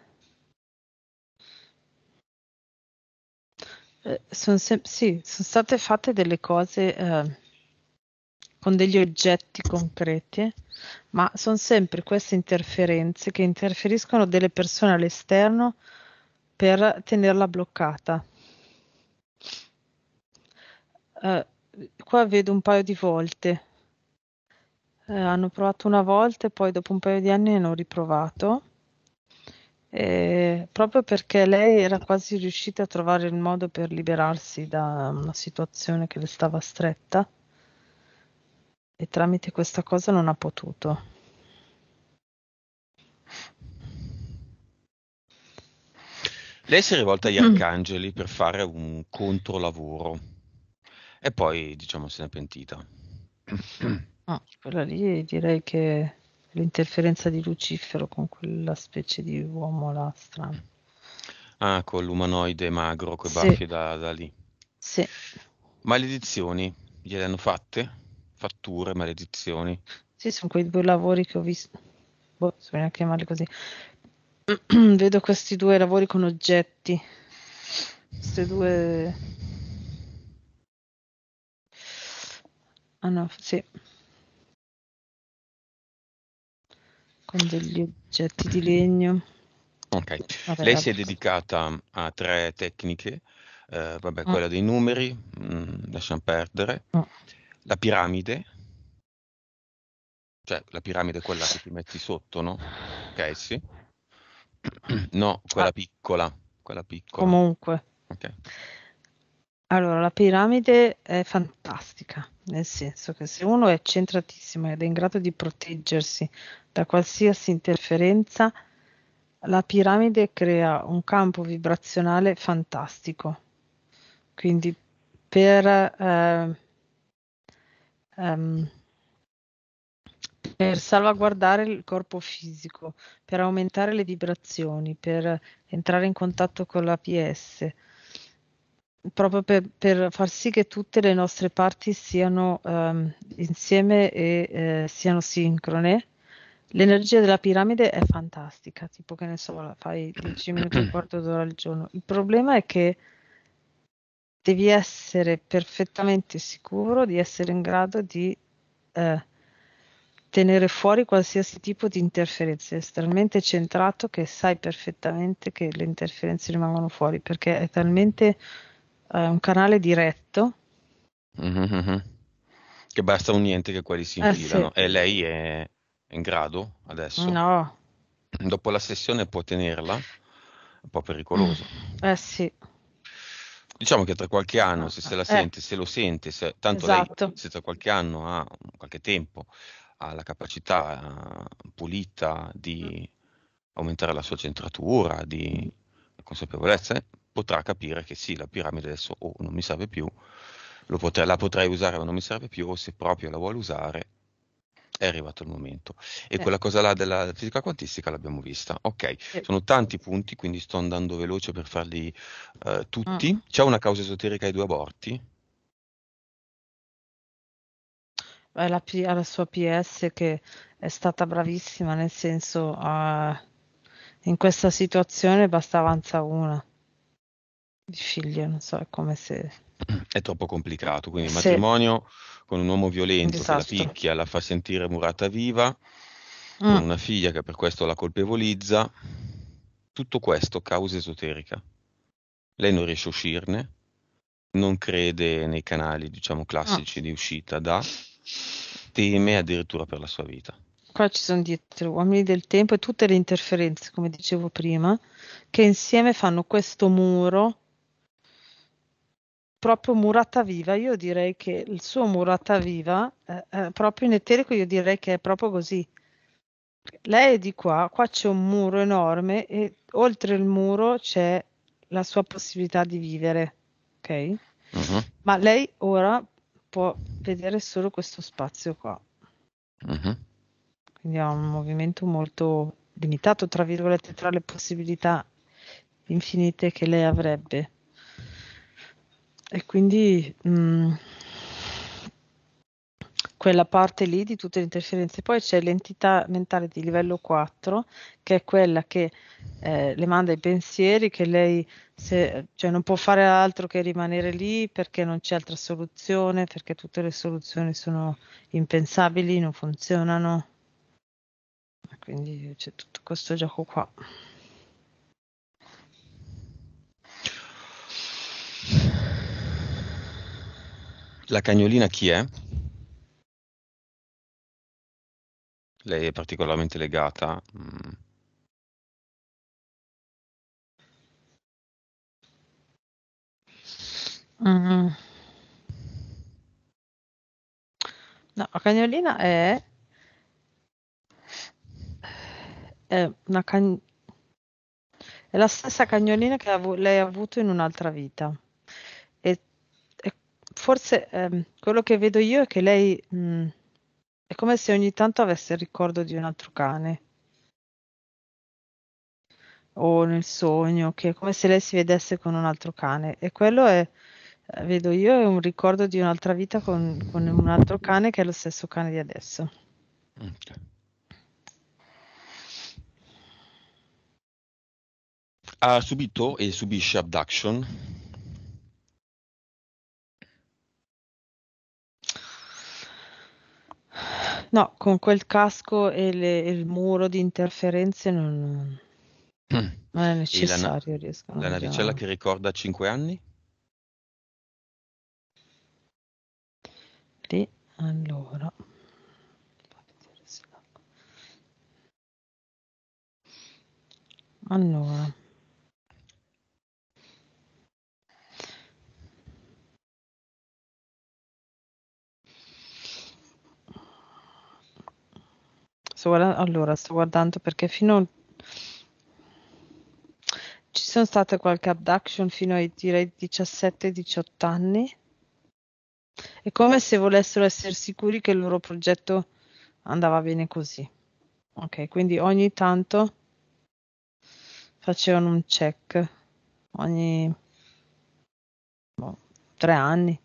Eh, sono se... Sì, sono state fatte delle cose... Eh con degli oggetti concreti, ma sono sempre queste interferenze che interferiscono delle persone all'esterno per tenerla bloccata. Uh, qua vedo un paio di volte. Uh, hanno provato una volta e poi dopo un paio di anni hanno riprovato. Eh, proprio perché lei era quasi riuscita a trovare il modo per liberarsi da una situazione che le stava stretta e tramite questa cosa non ha potuto. Lei si è rivolta agli mm. arcangeli per fare un controlavoro e poi diciamo se ne è pentita. Ah, quella lì direi che l'interferenza di Lucifero con quella specie di uomo là strano. Ah, con l'umanoide magro con i sì. baffi da, da lì. Sì. Maledizioni gliele hanno fatte? Fatture, maledizioni. Sì, sono quei due lavori che ho visto. Boh, si viene chiamarli così. [CLEARS THROAT] Vedo questi due lavori con oggetti. Queste due. Ah no, sì. Con degli oggetti di legno. Ok. Vabbè, Lei si è dedicata a tre tecniche. Eh, vabbè, ah. quella oh. dei numeri, mh, mm, lasciamo perdere. Oh la piramide, cioè la piramide è quella che ti metti sotto, no? Ok, sì. [CLEARS THROAT] No, quella ah. piccola, quella piccola. Comunque. Okay. Allora, la piramide è fantastica, nel senso che se uno è centratissimo ed è in grado di proteggersi da qualsiasi interferenza, la piramide crea un campo vibrazionale fantastico. Quindi per eh, um, per salvaguardare il corpo fisico, per aumentare le vibrazioni, per entrare in contatto con l'APS, proprio per, per far sì che tutte le nostre parti siano um, insieme e eh, siano sincrone. L'energia della piramide è fantastica, tipo che ne so, la fai 10 minuti, un quarto d'ora al giorno. Il problema è che devi essere perfettamente sicuro di essere in grado di eh, tenere fuori qualsiasi tipo di interferenza. È talmente centrato che sai perfettamente che le interferenze rimangono fuori perché è talmente eh, un canale diretto. Mm-hmm. Che basta un niente che quelli si eh, infilano. Eh, sì. E lei è in grado adesso? No. Dopo la sessione può tenerla? è Un po' pericoloso. Mm. Eh sì. Diciamo che tra qualche anno, ah, se, se la sente, eh. se lo sente, se, tanto esatto. lei, se tra qualche anno ha qualche tempo, ha la capacità uh, pulita di mm. aumentare la sua centratura, di mm. consapevolezza, eh, potrà capire che sì, la piramide adesso oh, non mi serve più, potrei, la potrei usare ma non mi serve più, o se proprio la vuole usare, è arrivato il momento. E eh. quella cosa là della fisica quantistica l'abbiamo vista. Ok, eh. sono tanti punti, quindi sto andando veloce per farli eh, tutti. Mm. C'è una causa esoterica ai due aborti? La, P- la sua PS che è stata bravissima, nel senso uh, in questa situazione basta avanza una di figlia, non so, è come se è troppo complicato, quindi il sì. matrimonio con un uomo violento un che la picchia, la fa sentire murata viva, mm. con una figlia che per questo la colpevolizza, tutto questo causa esoterica. Lei non riesce a uscirne, non crede nei canali, diciamo, classici mm. di uscita da, teme addirittura per la sua vita qua ci sono dietro uomini del tempo e tutte le interferenze, come dicevo prima, che insieme fanno questo muro proprio Murata Viva, io direi che il suo Murata Viva, eh, eh, proprio in eterico, io direi che è proprio così. Lei è di qua, qua c'è un muro enorme e oltre il muro c'è la sua possibilità di vivere, ok? Uh-huh. Ma lei ora può vedere solo questo spazio qua. Uh-huh. Quindi ha un movimento molto limitato, tra virgolette, tra le possibilità infinite che lei avrebbe e quindi mh, mm, quella parte lì di tutte le interferenze. Poi c'è l'entità mentale di livello 4, che è quella che eh, le manda i pensieri, che lei se, cioè non può fare altro che rimanere lì perché non c'è altra soluzione, perché tutte le soluzioni sono impensabili, non funzionano. Quindi c'è tutto questo gioco qua. La cagnolina chi è? Lei è particolarmente legata. Mm. Mm. No, la cagnolina è, è una cagn... è la stessa cagnolina che lei ha avuto in un'altra vita forse ehm, quello che vedo io è che lei mh, mm, è come se ogni tanto avesse il ricordo di un altro cane o nel sogno, che è come se lei si vedesse con un altro cane e quello è, eh, vedo io, è un ricordo di un'altra vita con, con un altro cane che è lo stesso cane di adesso. Okay. Ha subito e subisce abduction No, con quel casco e, le, e il muro di interferenze non, non mm. è necessario. la, na- la navicella che ricorda 5 anni? Lì, allora. Allora. Sto guarda- allora, sto guardando perché fino al ci sono state qualche abduction fino ai direi 17-18 anni. È come se volessero essere sicuri che il loro progetto andava bene così. Ok, quindi ogni tanto facevano un check ogni boh, tre anni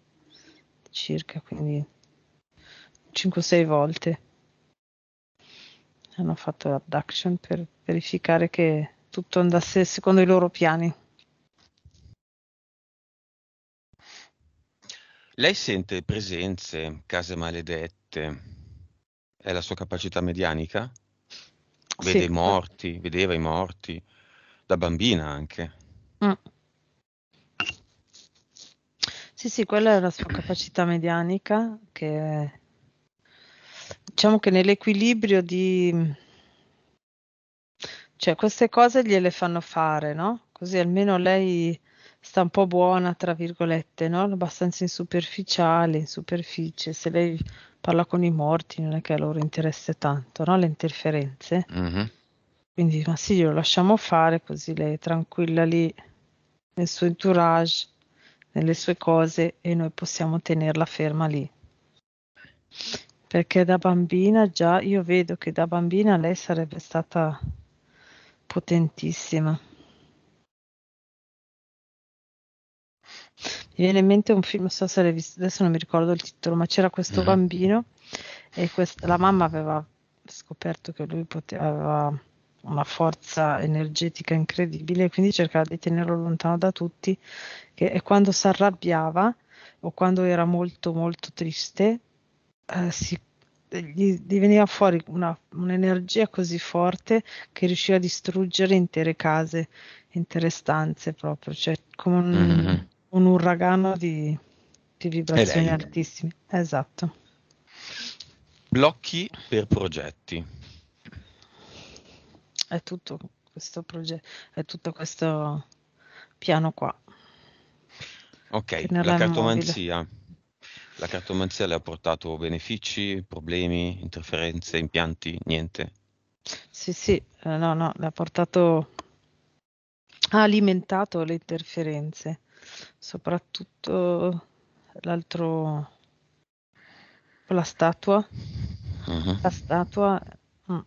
circa, quindi 5-6 volte hanno fatto l'abduction per verificare che tutto andasse secondo i loro piani. Lei sente presenze, case maledette, è la sua capacità medianica? Vede sì. i morti, vedeva i morti, da bambina anche. Mm. Sì, sì, quella è la sua capacità medianica che diciamo che nell'equilibrio di... cioè queste cose gliele fanno fare, no? Così almeno lei sta un po' buona, tra virgolette, no? Abbastanza in superficiale, in superficie, se lei parla con i morti non è che a loro interessa tanto, no? Le interferenze. Mm-hmm. Quindi, ma sì, glielo lasciamo fare così lei è tranquilla lì nel suo entourage, nelle sue cose e noi possiamo tenerla ferma lì perché da bambina già io vedo che da bambina lei sarebbe stata potentissima. Mi viene in mente un film, so se l'hai visto, adesso non mi ricordo il titolo, ma c'era questo mm. bambino e quest- la mamma aveva scoperto che lui poteva, aveva una forza energetica incredibile, e quindi cercava di tenerlo lontano da tutti. Che, e quando si arrabbiava o quando era molto molto triste, eh, si, gli, gli, veniva fuori una, un'energia così forte che riusciva a distruggere intere case, intere stanze proprio, cioè come un, mm-hmm. un uragano di, di vibrazioni altissime. Esatto. Blocchi per progetti. È tutto questo progetto, è tutto questo piano qua. Ok, la cartomanzia. Mobile. La cartomanzia le ha portato benefici, problemi, interferenze, impianti, niente? Sì, sì, eh, no, no, le ha portato, ha alimentato le interferenze, soprattutto l'altro, la statua, uh-huh. la statua, mm.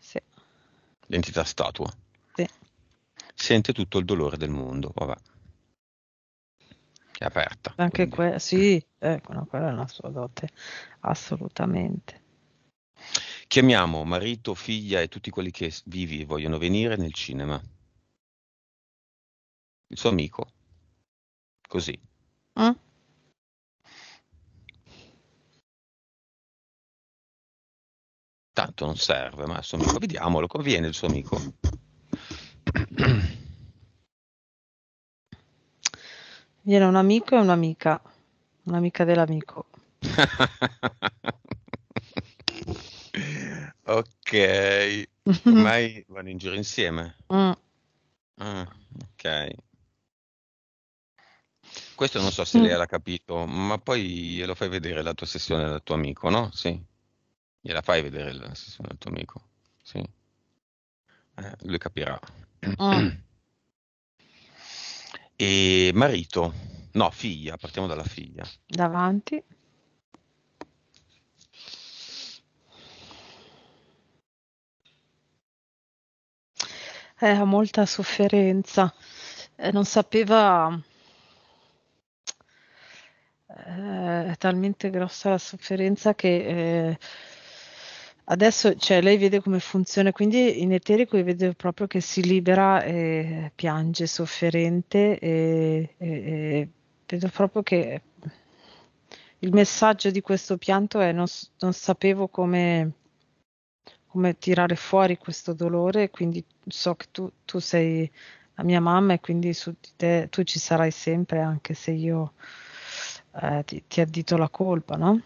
sì. l'entità statua. Sì. Sente tutto il dolore del mondo, vabbè. È aperta. Anche quella, sì, ecco, no, quella è una sua dote, assolutamente. Chiamiamo marito, figlia e tutti quelli che vivi vogliono venire nel cinema. Il suo amico. Così. Mm? Tanto non serve, ma il suo amico, vediamo, lo conviene il suo amico. [CLEARS THROAT] Viene un amico e un'amica, un'amica dell'amico. [LAUGHS] ok, ormai [LAUGHS] vanno in giro insieme. Mm. Ah, ok. Questo non so se lei mm. l'ha capito, ma poi glielo fai vedere la tua sessione del tuo amico, no? Sì. Gliela fai vedere la sessione del tuo amico. Sì. Eh, lui capirà. Mm. [CLEARS THROAT] E marito, no, figlia, partiamo dalla figlia. Davanti. Eh, ha molta sofferenza, eh, non sapeva, eh, è talmente grossa la sofferenza che eh, Adesso cioè, lei vede come funziona, quindi in eterico vede proprio che si libera e piange sofferente e, e, e vedo proprio che il messaggio di questo pianto è non, non sapevo come, come, tirare fuori questo dolore, quindi so che tu, tu, sei la mia mamma e quindi su di te tu ci sarai sempre anche se io eh, ti, ti addito la colpa, no?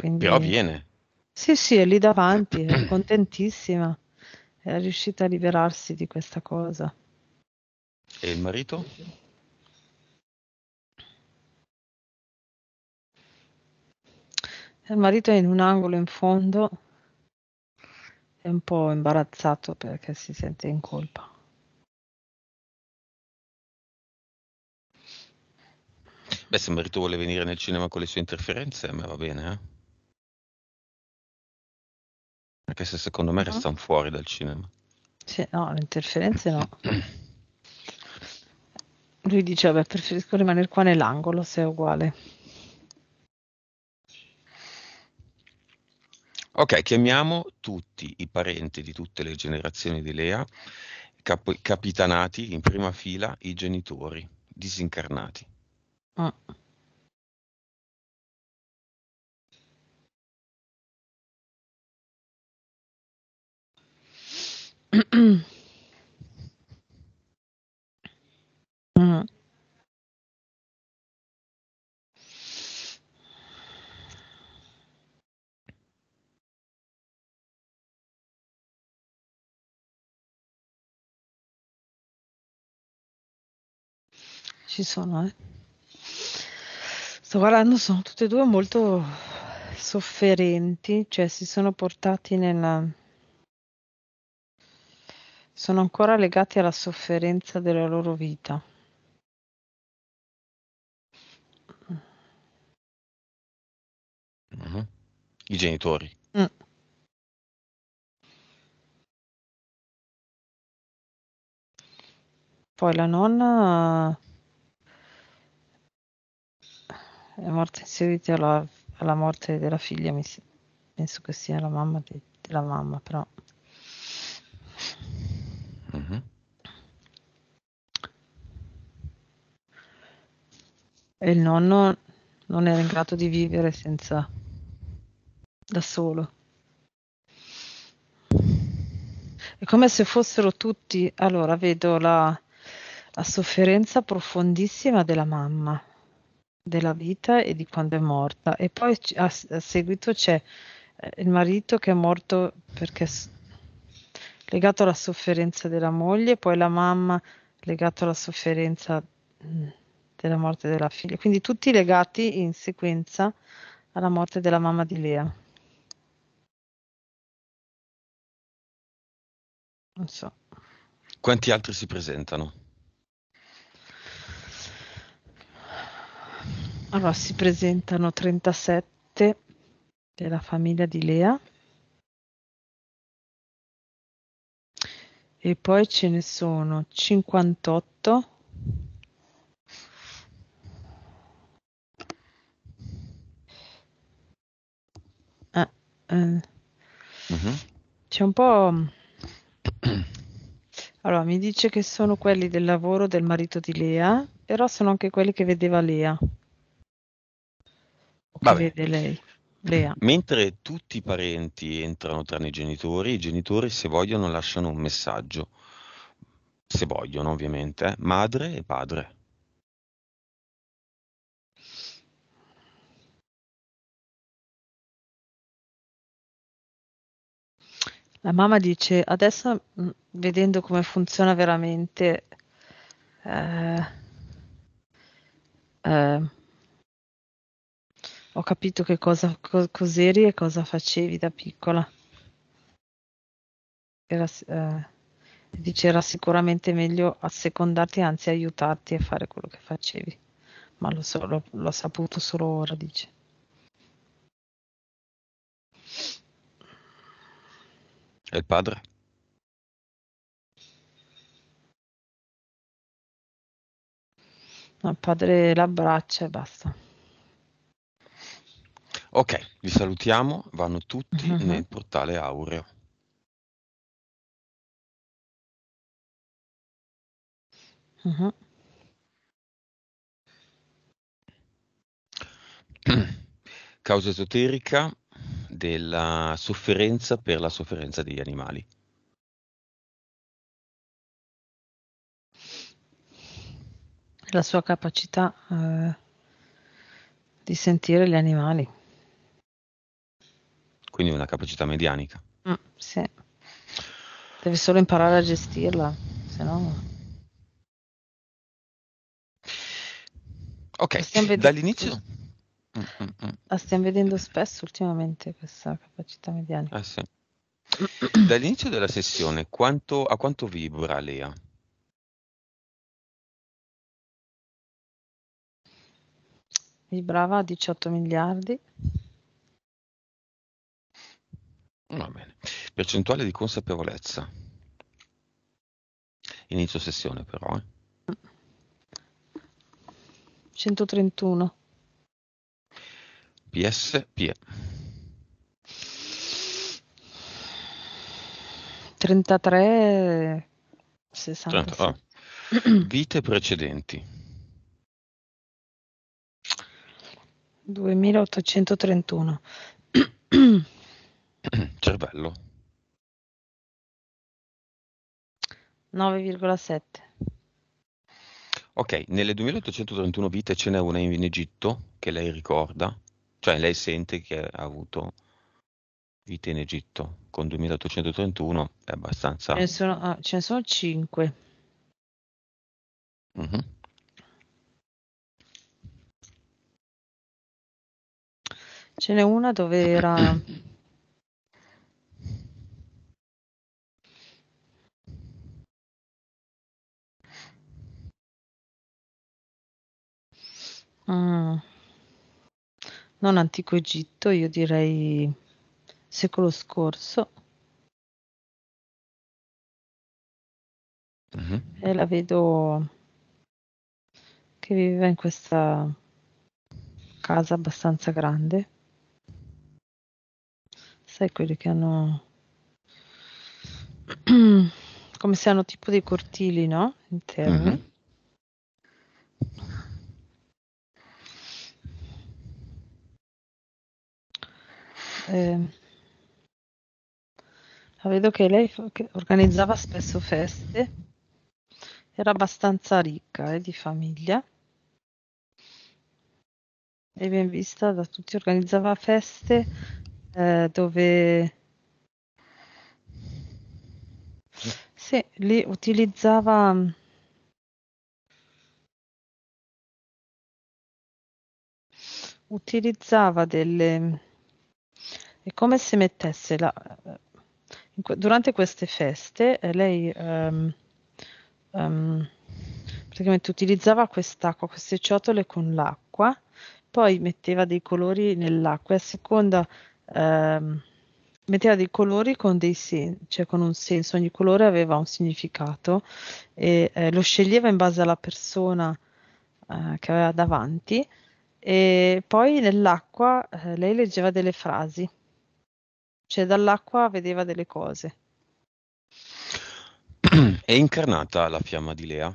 Quindi, Però viene. Sì, sì, è lì davanti, è [COUGHS] contentissima. È riuscita a liberarsi di questa cosa. E il marito? Il marito è in un angolo in fondo, è un po' imbarazzato perché si sente in colpa. Beh, se il marito vuole venire nel cinema con le sue interferenze, a me va bene, eh? Anche se secondo me ah. restano fuori dal cinema. Sì, no, le interferenze no. [CLEARS THROAT] Lui dice, vabbè, preferisco rimanere qua nell'angolo se è uguale. Ok, chiamiamo tutti i parenti di tutte le generazioni di Lea, cap- capitanati in prima fila i genitori disincarnati. Ah. Ci sono, eh. Sto guardando, sono tutte e due molto sofferenti, cioè si sono portati nella sono ancora legati alla sofferenza della loro vita. Mhm. I genitori. Mm. Poi la nonna eh, è morta in seguito alla, alla morte della figlia, mi penso che sia la mamma di- della mamma, però. E il nonno non era in grado di vivere senza da solo. È come se fossero tutti, allora vedo la, la sofferenza profondissima della mamma, della vita e di quando è morta. E poi a, a seguito c'è eh, il marito che è morto perché legato alla sofferenza della moglie, poi la mamma legato alla sofferenza mm, della morte della figlia, quindi tutti legati in sequenza alla morte della mamma di Lea. Non so. Quanti altri si presentano? Allora si presentano 37 della famiglia di Lea. E poi ce ne sono 58 eh, uh c'è un po'... [CLEARS THROAT] Allora, mi dice che sono quelli del lavoro del marito di Lea, però sono anche quelli che vedeva Lea. Vabbè. Che vede lei. Lea. Mentre tutti i parenti entrano tranne i genitori, i genitori se vogliono lasciano un messaggio, se vogliono ovviamente, madre e padre. La mamma dice, adesso mm, vedendo come funziona veramente, eh, eh, ho capito che cosa co- cos'eri e cosa facevi da piccola. Era, eh, dice, era sicuramente meglio assecondarti, anzi aiutarti a fare quello che facevi, ma lo, so, lo, l'ho saputo solo ora, dice. È il padre? il padre l'abbraccia e basta. Ok, vi salutiamo, vanno tutti uh mhm. -huh. nel portale aureo. Uh mhm. -huh. [CLEARS THROAT] Causa esoterica, della sofferenza per la sofferenza degli animali. La sua capacità eh, di sentire gli animali. Quindi una capacità medianica. Mm, sì. Deve solo imparare a gestirla, se no... Ok, dall'inizio... Mm, mm, mm. La stiamo vedendo spesso ultimamente questa capacità medianica. Eh sì. [CLEARS THROAT] Dall'inizio della sessione quanto, a quanto vibra Lea? Vibrava a 18 miliardi. Va bene. Percentuale di consapevolezza. Inizio sessione però. Eh. 131. PSP. 33 60. Ah. [CLEARS THROAT] Vite precedenti. 2831. [CLEARS THROAT] Cervello. 9,7. Ok, nelle 2831 vite ce n'è una in Egitto che lei ricorda, cioè lei sente che ha avuto vite in Egitto con 2831 è abbastanza ce ne sono, ah, ce ne sono 5 mm-hmm. ce n'è una dove era mm. [COUGHS] non antico Egitto, io direi secolo scorso. Uh-huh. E la vedo che viveva in questa casa abbastanza grande. Sai quelli che hanno [CLEARS THROAT] come se hanno tipo dei cortili, no? Interni. Uh-huh. Mm-hmm. eh, la vedo che lei organizzava spesso feste, era abbastanza ricca eh, di famiglia e ben vista da tutti, organizzava feste eh, dove sì, lì utilizzava mm, utilizzava delle è come se mettesse la, eh, durante queste feste eh, lei um, um, praticamente utilizzava quest'acqua, queste ciotole con l'acqua, poi metteva dei colori nell'acqua e a seconda um, metteva dei colori con dei sen- cioè con un senso, ogni colore aveva un significato e eh, lo sceglieva in base alla persona eh, che aveva davanti e poi nell'acqua eh, lei leggeva delle frasi cioè dall'acqua vedeva delle cose. [CLEARS THROAT] È incarnata la fiamma di Lea?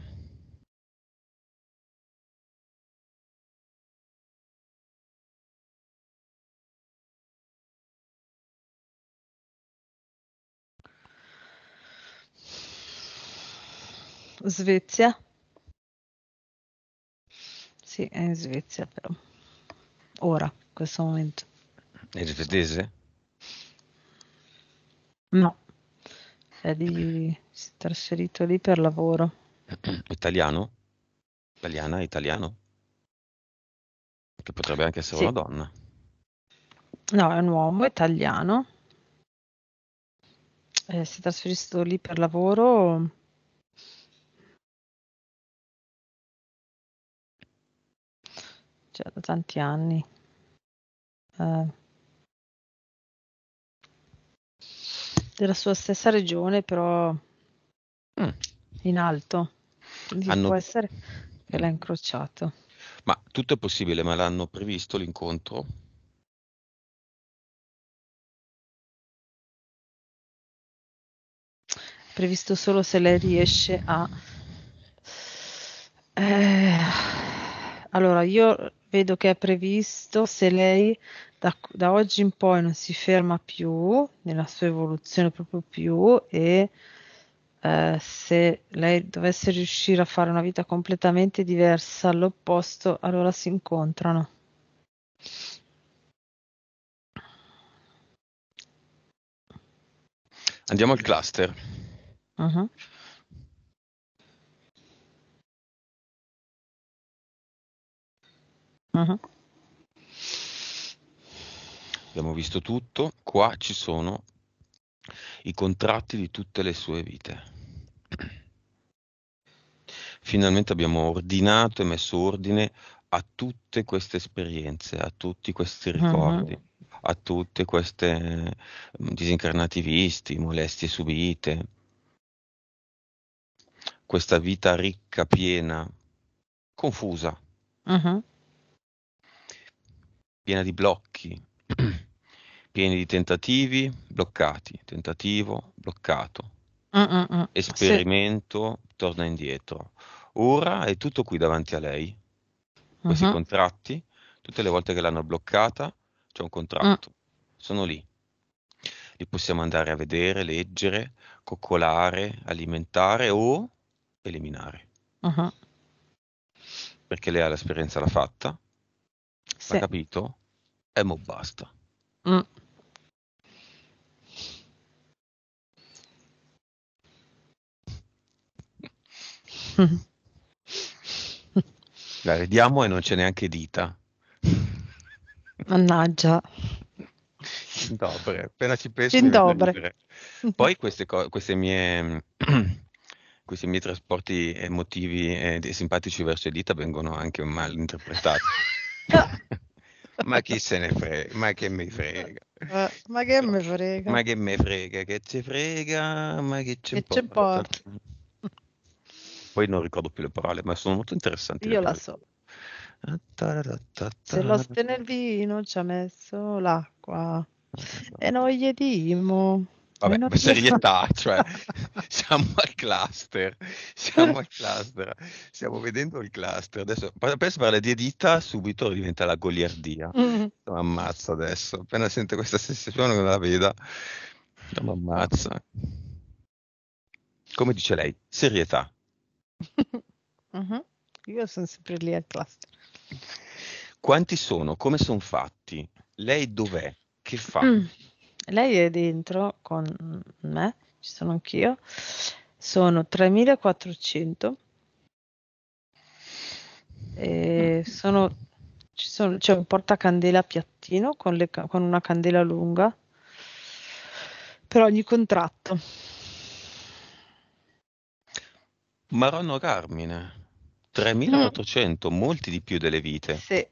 Svezia? Sì, è in Svezia però. Ora, in questo momento. È svedese? No, è di... si è trasferito lì per lavoro. [CLEARS THROAT] Italiano? Italiana, italiano? Che potrebbe anche essere Sì. una donna. No, è un uomo italiano. Eh, si è trasferito lì per lavoro. Già cioè, da tanti anni. Eh. della sua stessa regione, però mm. in alto. Quindi hanno... Può essere che l'ha incrociato. Ma tutto è possibile, ma l'hanno previsto l'incontro? Previsto solo se lei riesce a... Eh... Allora, io vedo che è previsto se lei da, da, oggi in poi non si ferma più nella sua evoluzione proprio più e eh, se lei dovesse riuscire a fare una vita completamente diversa all'opposto, allora si incontrano. Andiamo al cluster. Uh-huh. Uh-huh abbiamo visto tutto, qua ci sono i contratti di tutte le sue vite. Finalmente abbiamo ordinato e messo ordine a tutte queste esperienze, a tutti questi mm-hmm. ricordi, uh-huh. a tutte queste mm, disincarnati visti, molestie subite, questa vita ricca, piena, confusa, uh-huh. piena di blocchi. [CLEARS THROAT] pieni di tentativi, bloccati, tentativo, bloccato, Mm, mm, esperimento, sì. torna indietro. Ora è tutto qui davanti a lei, questi mm-hmm. contratti, tutte le volte che l'hanno bloccata c'è un contratto, mm. sono lì. Li possiamo andare a vedere, leggere, coccolare, alimentare o eliminare. Uh-huh. Perché lei ha l'esperienza, l'ha fatta, sì. l'ha capito, e mo basta. Mm. [LAUGHS] La vediamo e non c'è neanche dita. Mannaggia. Dobre, appena ci penso. Dobre. Poi queste, co- queste mie, [CLEARS THROAT] questi miei trasporti emotivi e simpatici verso le dita vengono anche mal interpretati. [LAUGHS] ma chi se ne frega, ma che mi frega. Eh, ma, che mi frega. Ma che mi frega, che ci frega, ma che ci importa. Che poi non ricordo più le parole, ma sono molto interessanti. Io la so. Ah, Se lo spinellino ci ha messo l'acqua eh, e noi gli dimo. Vabbè, ma serietà, cioè, [LAUGHS] siamo al cluster, siamo al cluster, stiamo vedendo il cluster. Adesso, appena parlare di Edita, subito diventa la goliardia. Mm-hmm. Ammazza adesso, appena sente questa sensazione che la veda, mi ammazza. Come dice lei, serietà, [LAUGHS] Mh-mh. Io sono sempre lì al cluster. Quanti sono? Come sono fatti? Lei dov'è? Che fa? Mh. Mm. Lei è dentro con me, ci sono anch'io. Sono 3400. Ehm, mm. sono ci son c'è un portacandela piattino con le con una candela lunga per ogni contratto. Marono Carmine, 3.800, mm. molti di più delle vite. Sì.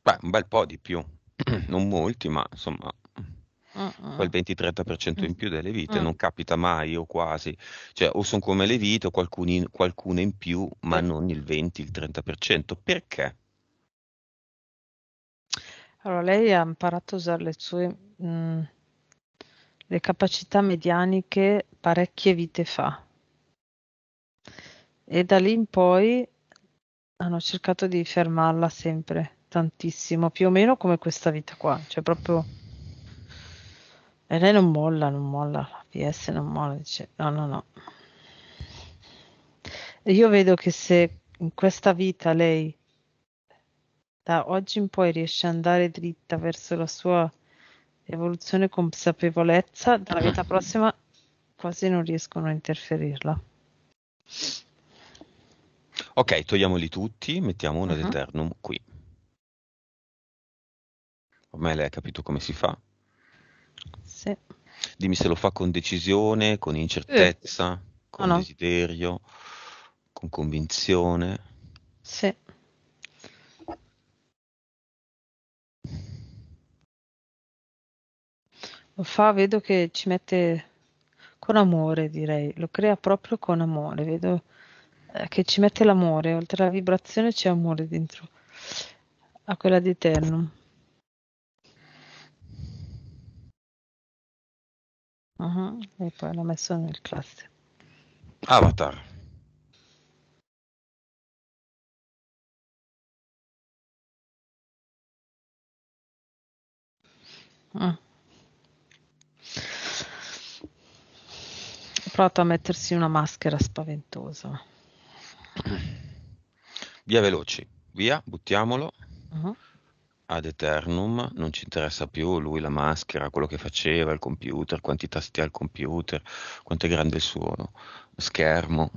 Beh, un bel po' di più, [CLEARS THROAT] non molti, ma insomma uh-uh. quel 20-30% in più delle vite uh-uh. non capita mai o quasi, cioè o sono come le vite o qualcuni, qualcuna in più, ma non il 20-30%. Perché? Allora, lei ha imparato a usare le sue mh, mm, le capacità medianiche parecchie vite fa e da lì in poi hanno cercato di fermarla sempre tantissimo, più o meno come questa vita qua, cioè proprio e lei non molla, non molla, la PS non molla, dice no, no, no. E io vedo che se in questa vita lei da oggi in poi riesce ad andare dritta verso la sua evoluzione consapevolezza, dalla vita prossima quasi non riescono a interferirla. Ok, togliamoli tutti, mettiamo uno uh-huh. ad mhm. eternum qui. Ormai lei ha capito come si fa? Sì. Dimmi se lo fa con decisione, con incertezza, eh. con no, desiderio, no. con convinzione. Sì. Lo fa, vedo che ci mette con amore, direi, lo crea proprio con amore, vedo eh, che ci mette l'amore, oltre alla vibrazione c'è amore dentro, a quella di Eterno. Uh-huh. Ah, e poi l'ha messo nel classe. Avatar. Ah. Ho provato a mettersi una maschera spaventosa. Via veloci, via, buttiamolo Ah-ah. Uh-huh. ad eternum, non ci interessa più lui, la maschera, quello che faceva, il computer, quanti tasti ha il computer, quanto è grande il suo schermo,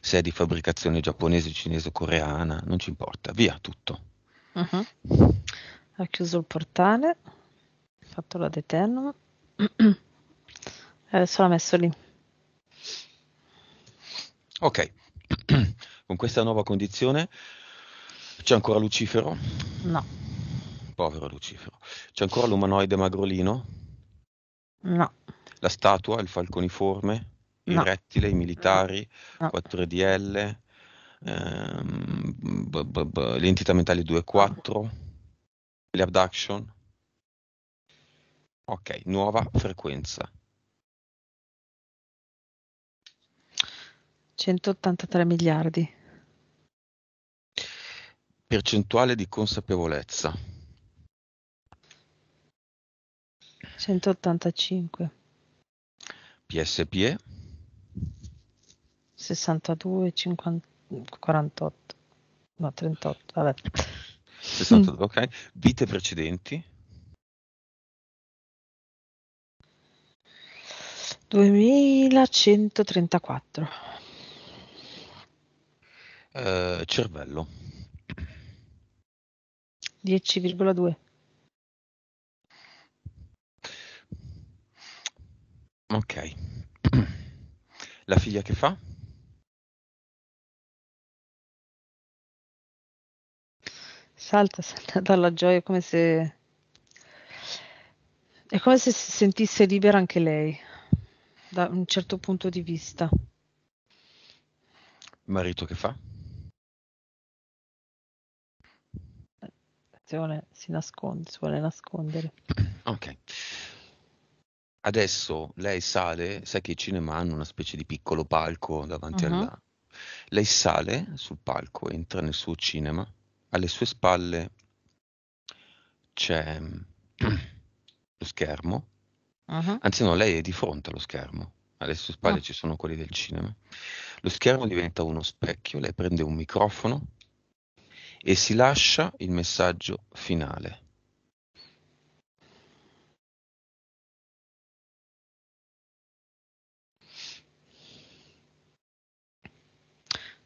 se è di fabbricazione giapponese, cinese o coreana, non ci importa, via tutto. Uh-huh. Ha chiuso il portale, ha fatto la deternum e [CLEARS THROAT] adesso l'ha messo lì. Ok, [CLEARS THROAT] con questa nuova condizione c'è ancora Lucifero? No. Povero Lucifero. C'è ancora l'umanoide magrolino? No. La statua, il falconiforme, no. il rettile, i militari, no. 4DL, ehm, b- b- b- le entità mentali 2-4, le abduction. Ok, nuova frequenza. 183 miliardi. Percentuale di consapevolezza. 185. PSPE. 62, 50, 48. No, 38, vabbè. 62, [LAUGHS] ok. Vite precedenti. 2134. Eh, cervello. 10,2. Ok. [CLEARS THROAT] La figlia che fa? Salta, salta dalla gioia come se... È come se si sentisse libera anche lei, da un certo punto di vista. Marito che fa? distrazione, si nasconde, si vuole nascondere. Ok. Adesso lei sale, sai che i cinema hanno una specie di piccolo palco davanti uh-huh. alla... Lei sale sul palco, entra nel suo cinema, alle sue spalle c'è mm, [CLEARS THROAT] lo schermo, uh-huh. anzi no, lei è di fronte allo schermo, alle sue spalle uh-huh. ci sono quelli del cinema. Lo schermo diventa uno specchio, lei prende un microfono e si lascia il messaggio finale.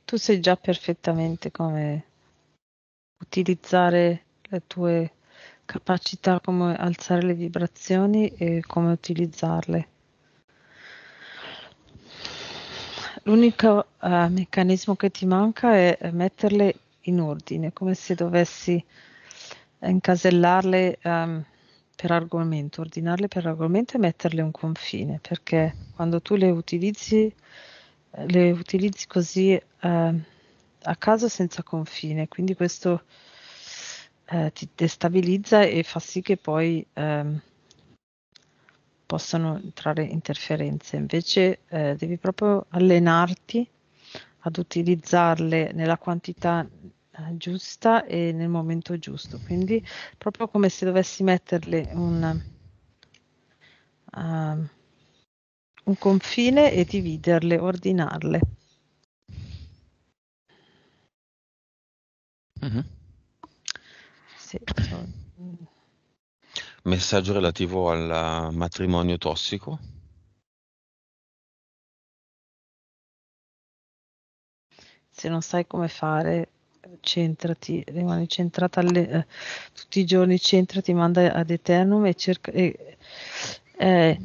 Tu sai già perfettamente come utilizzare le tue capacità, come alzare le vibrazioni e come utilizzarle. L'unico uh, meccanismo che ti manca è metterle in ordine, come se dovessi incasellarle um, per argomento, ordinarle per argomento e metterle un confine, perché quando tu le utilizzi, le utilizzi così uh, a caso senza confine, quindi questo uh, ti destabilizza e fa sì che poi um, possano entrare interferenze, invece uh, devi proprio allenarti ad utilizzarle nella quantità eh, giusta e nel momento giusto. Quindi proprio come se dovessi metterle un, uh, un confine e dividerle, ordinarle. Mm-hmm. Sì, so. Messaggio relativo al eh, matrimonio tossico. se non sai come fare, centrati, rimani centrata alle, eh, tutti i giorni, centrati, manda ad eternum e cerca e, eh,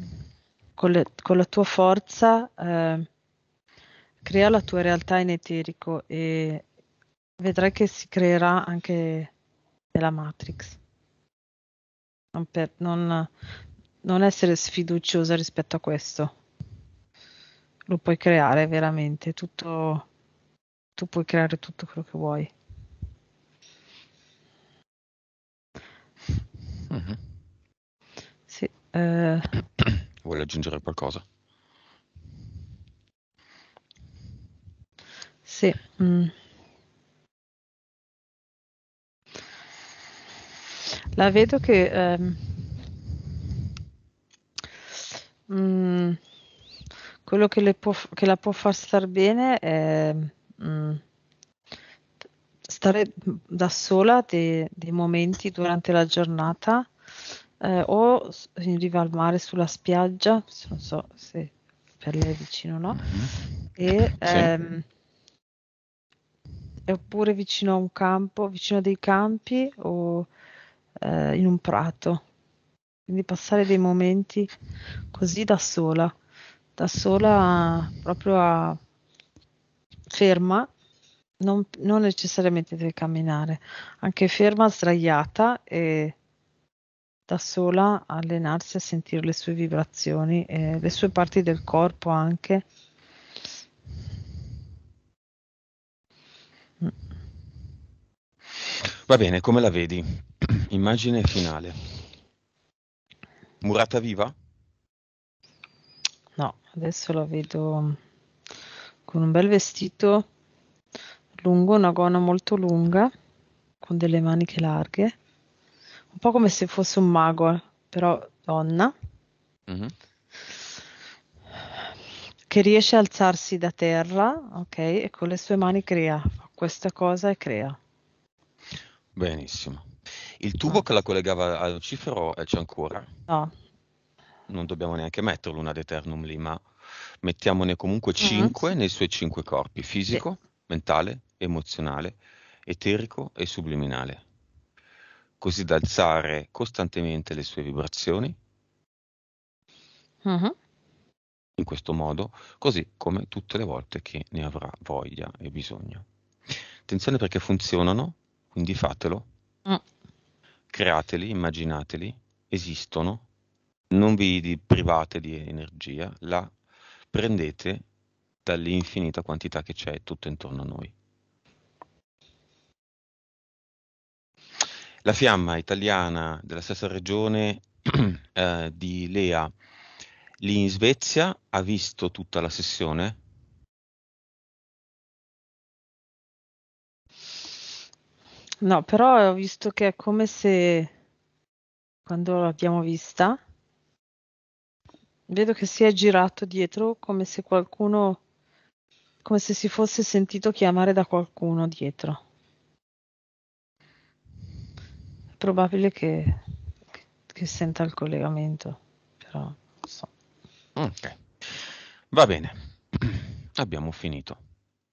con, le, con, la tua forza eh, crea la tua realtà in eterico e vedrai che si creerà anche nella Matrix. Non, per, non, non essere sfiduciosa rispetto a questo. Lo puoi creare veramente tutto tu puoi creare tutto quello che vuoi. Mm-hmm. Sì, eh... Vuole aggiungere qualcosa? Sì. Mm. La vedo che... Ehm... Mm. Quello che, può, che la può far star bene è Mm. stare da sola dei, dei, momenti durante la giornata eh, o in riva al mare sulla spiaggia, non so se per lei è vicino o no, mm-hmm. e, sì. ehm, oppure vicino a un campo, vicino a dei campi o eh, in un prato. Quindi passare dei momenti così da sola, da sola proprio a ferma, non, non necessariamente deve camminare, anche ferma, sdraiata e da sola allenarsi a sentire le sue vibrazioni, e le sue parti del corpo anche. Va bene, come la vedi? [CLEARS THROAT] Immagine finale. Murata viva? No, adesso la vedo con un bel vestito lungo, una gonna molto lunga, con delle maniche larghe, un po' come se fosse un mago, eh, però donna, mm-hmm. che riesce a alzarsi da terra, ok, e con le sue mani crea, fa questa cosa e crea. Benissimo. Il tubo che la collegava al cifero eh, c'è ancora? No. Non dobbiamo neanche metterlo un ad eternum lì, ma mettiamone comunque 5 mm. Mm-hmm. nei suoi 5 corpi, fisico, sì. mentale, emozionale, eterico e subliminale, così da alzare costantemente le sue vibrazioni. Mm-hmm. In questo modo, così come tutte le volte che ne avrà voglia e bisogno. Attenzione perché funzionano, quindi fatelo. Mm. Createli, immaginateli, esistono, non vi private di energia, la prendete dall'infinita quantità che c'è tutto intorno a noi. La fiamma italiana della stessa regione [CLEARS THROAT] eh, di Lea lì in Svezia ha visto tutta la sessione? No, però ho visto che è come se quando l'abbiamo vista Vedo che si è girato dietro come se qualcuno, come se si fosse sentito chiamare da qualcuno dietro. È probabile che, che senta il collegamento, però non so. Ok, va bene, [CLEARS THROAT] abbiamo finito.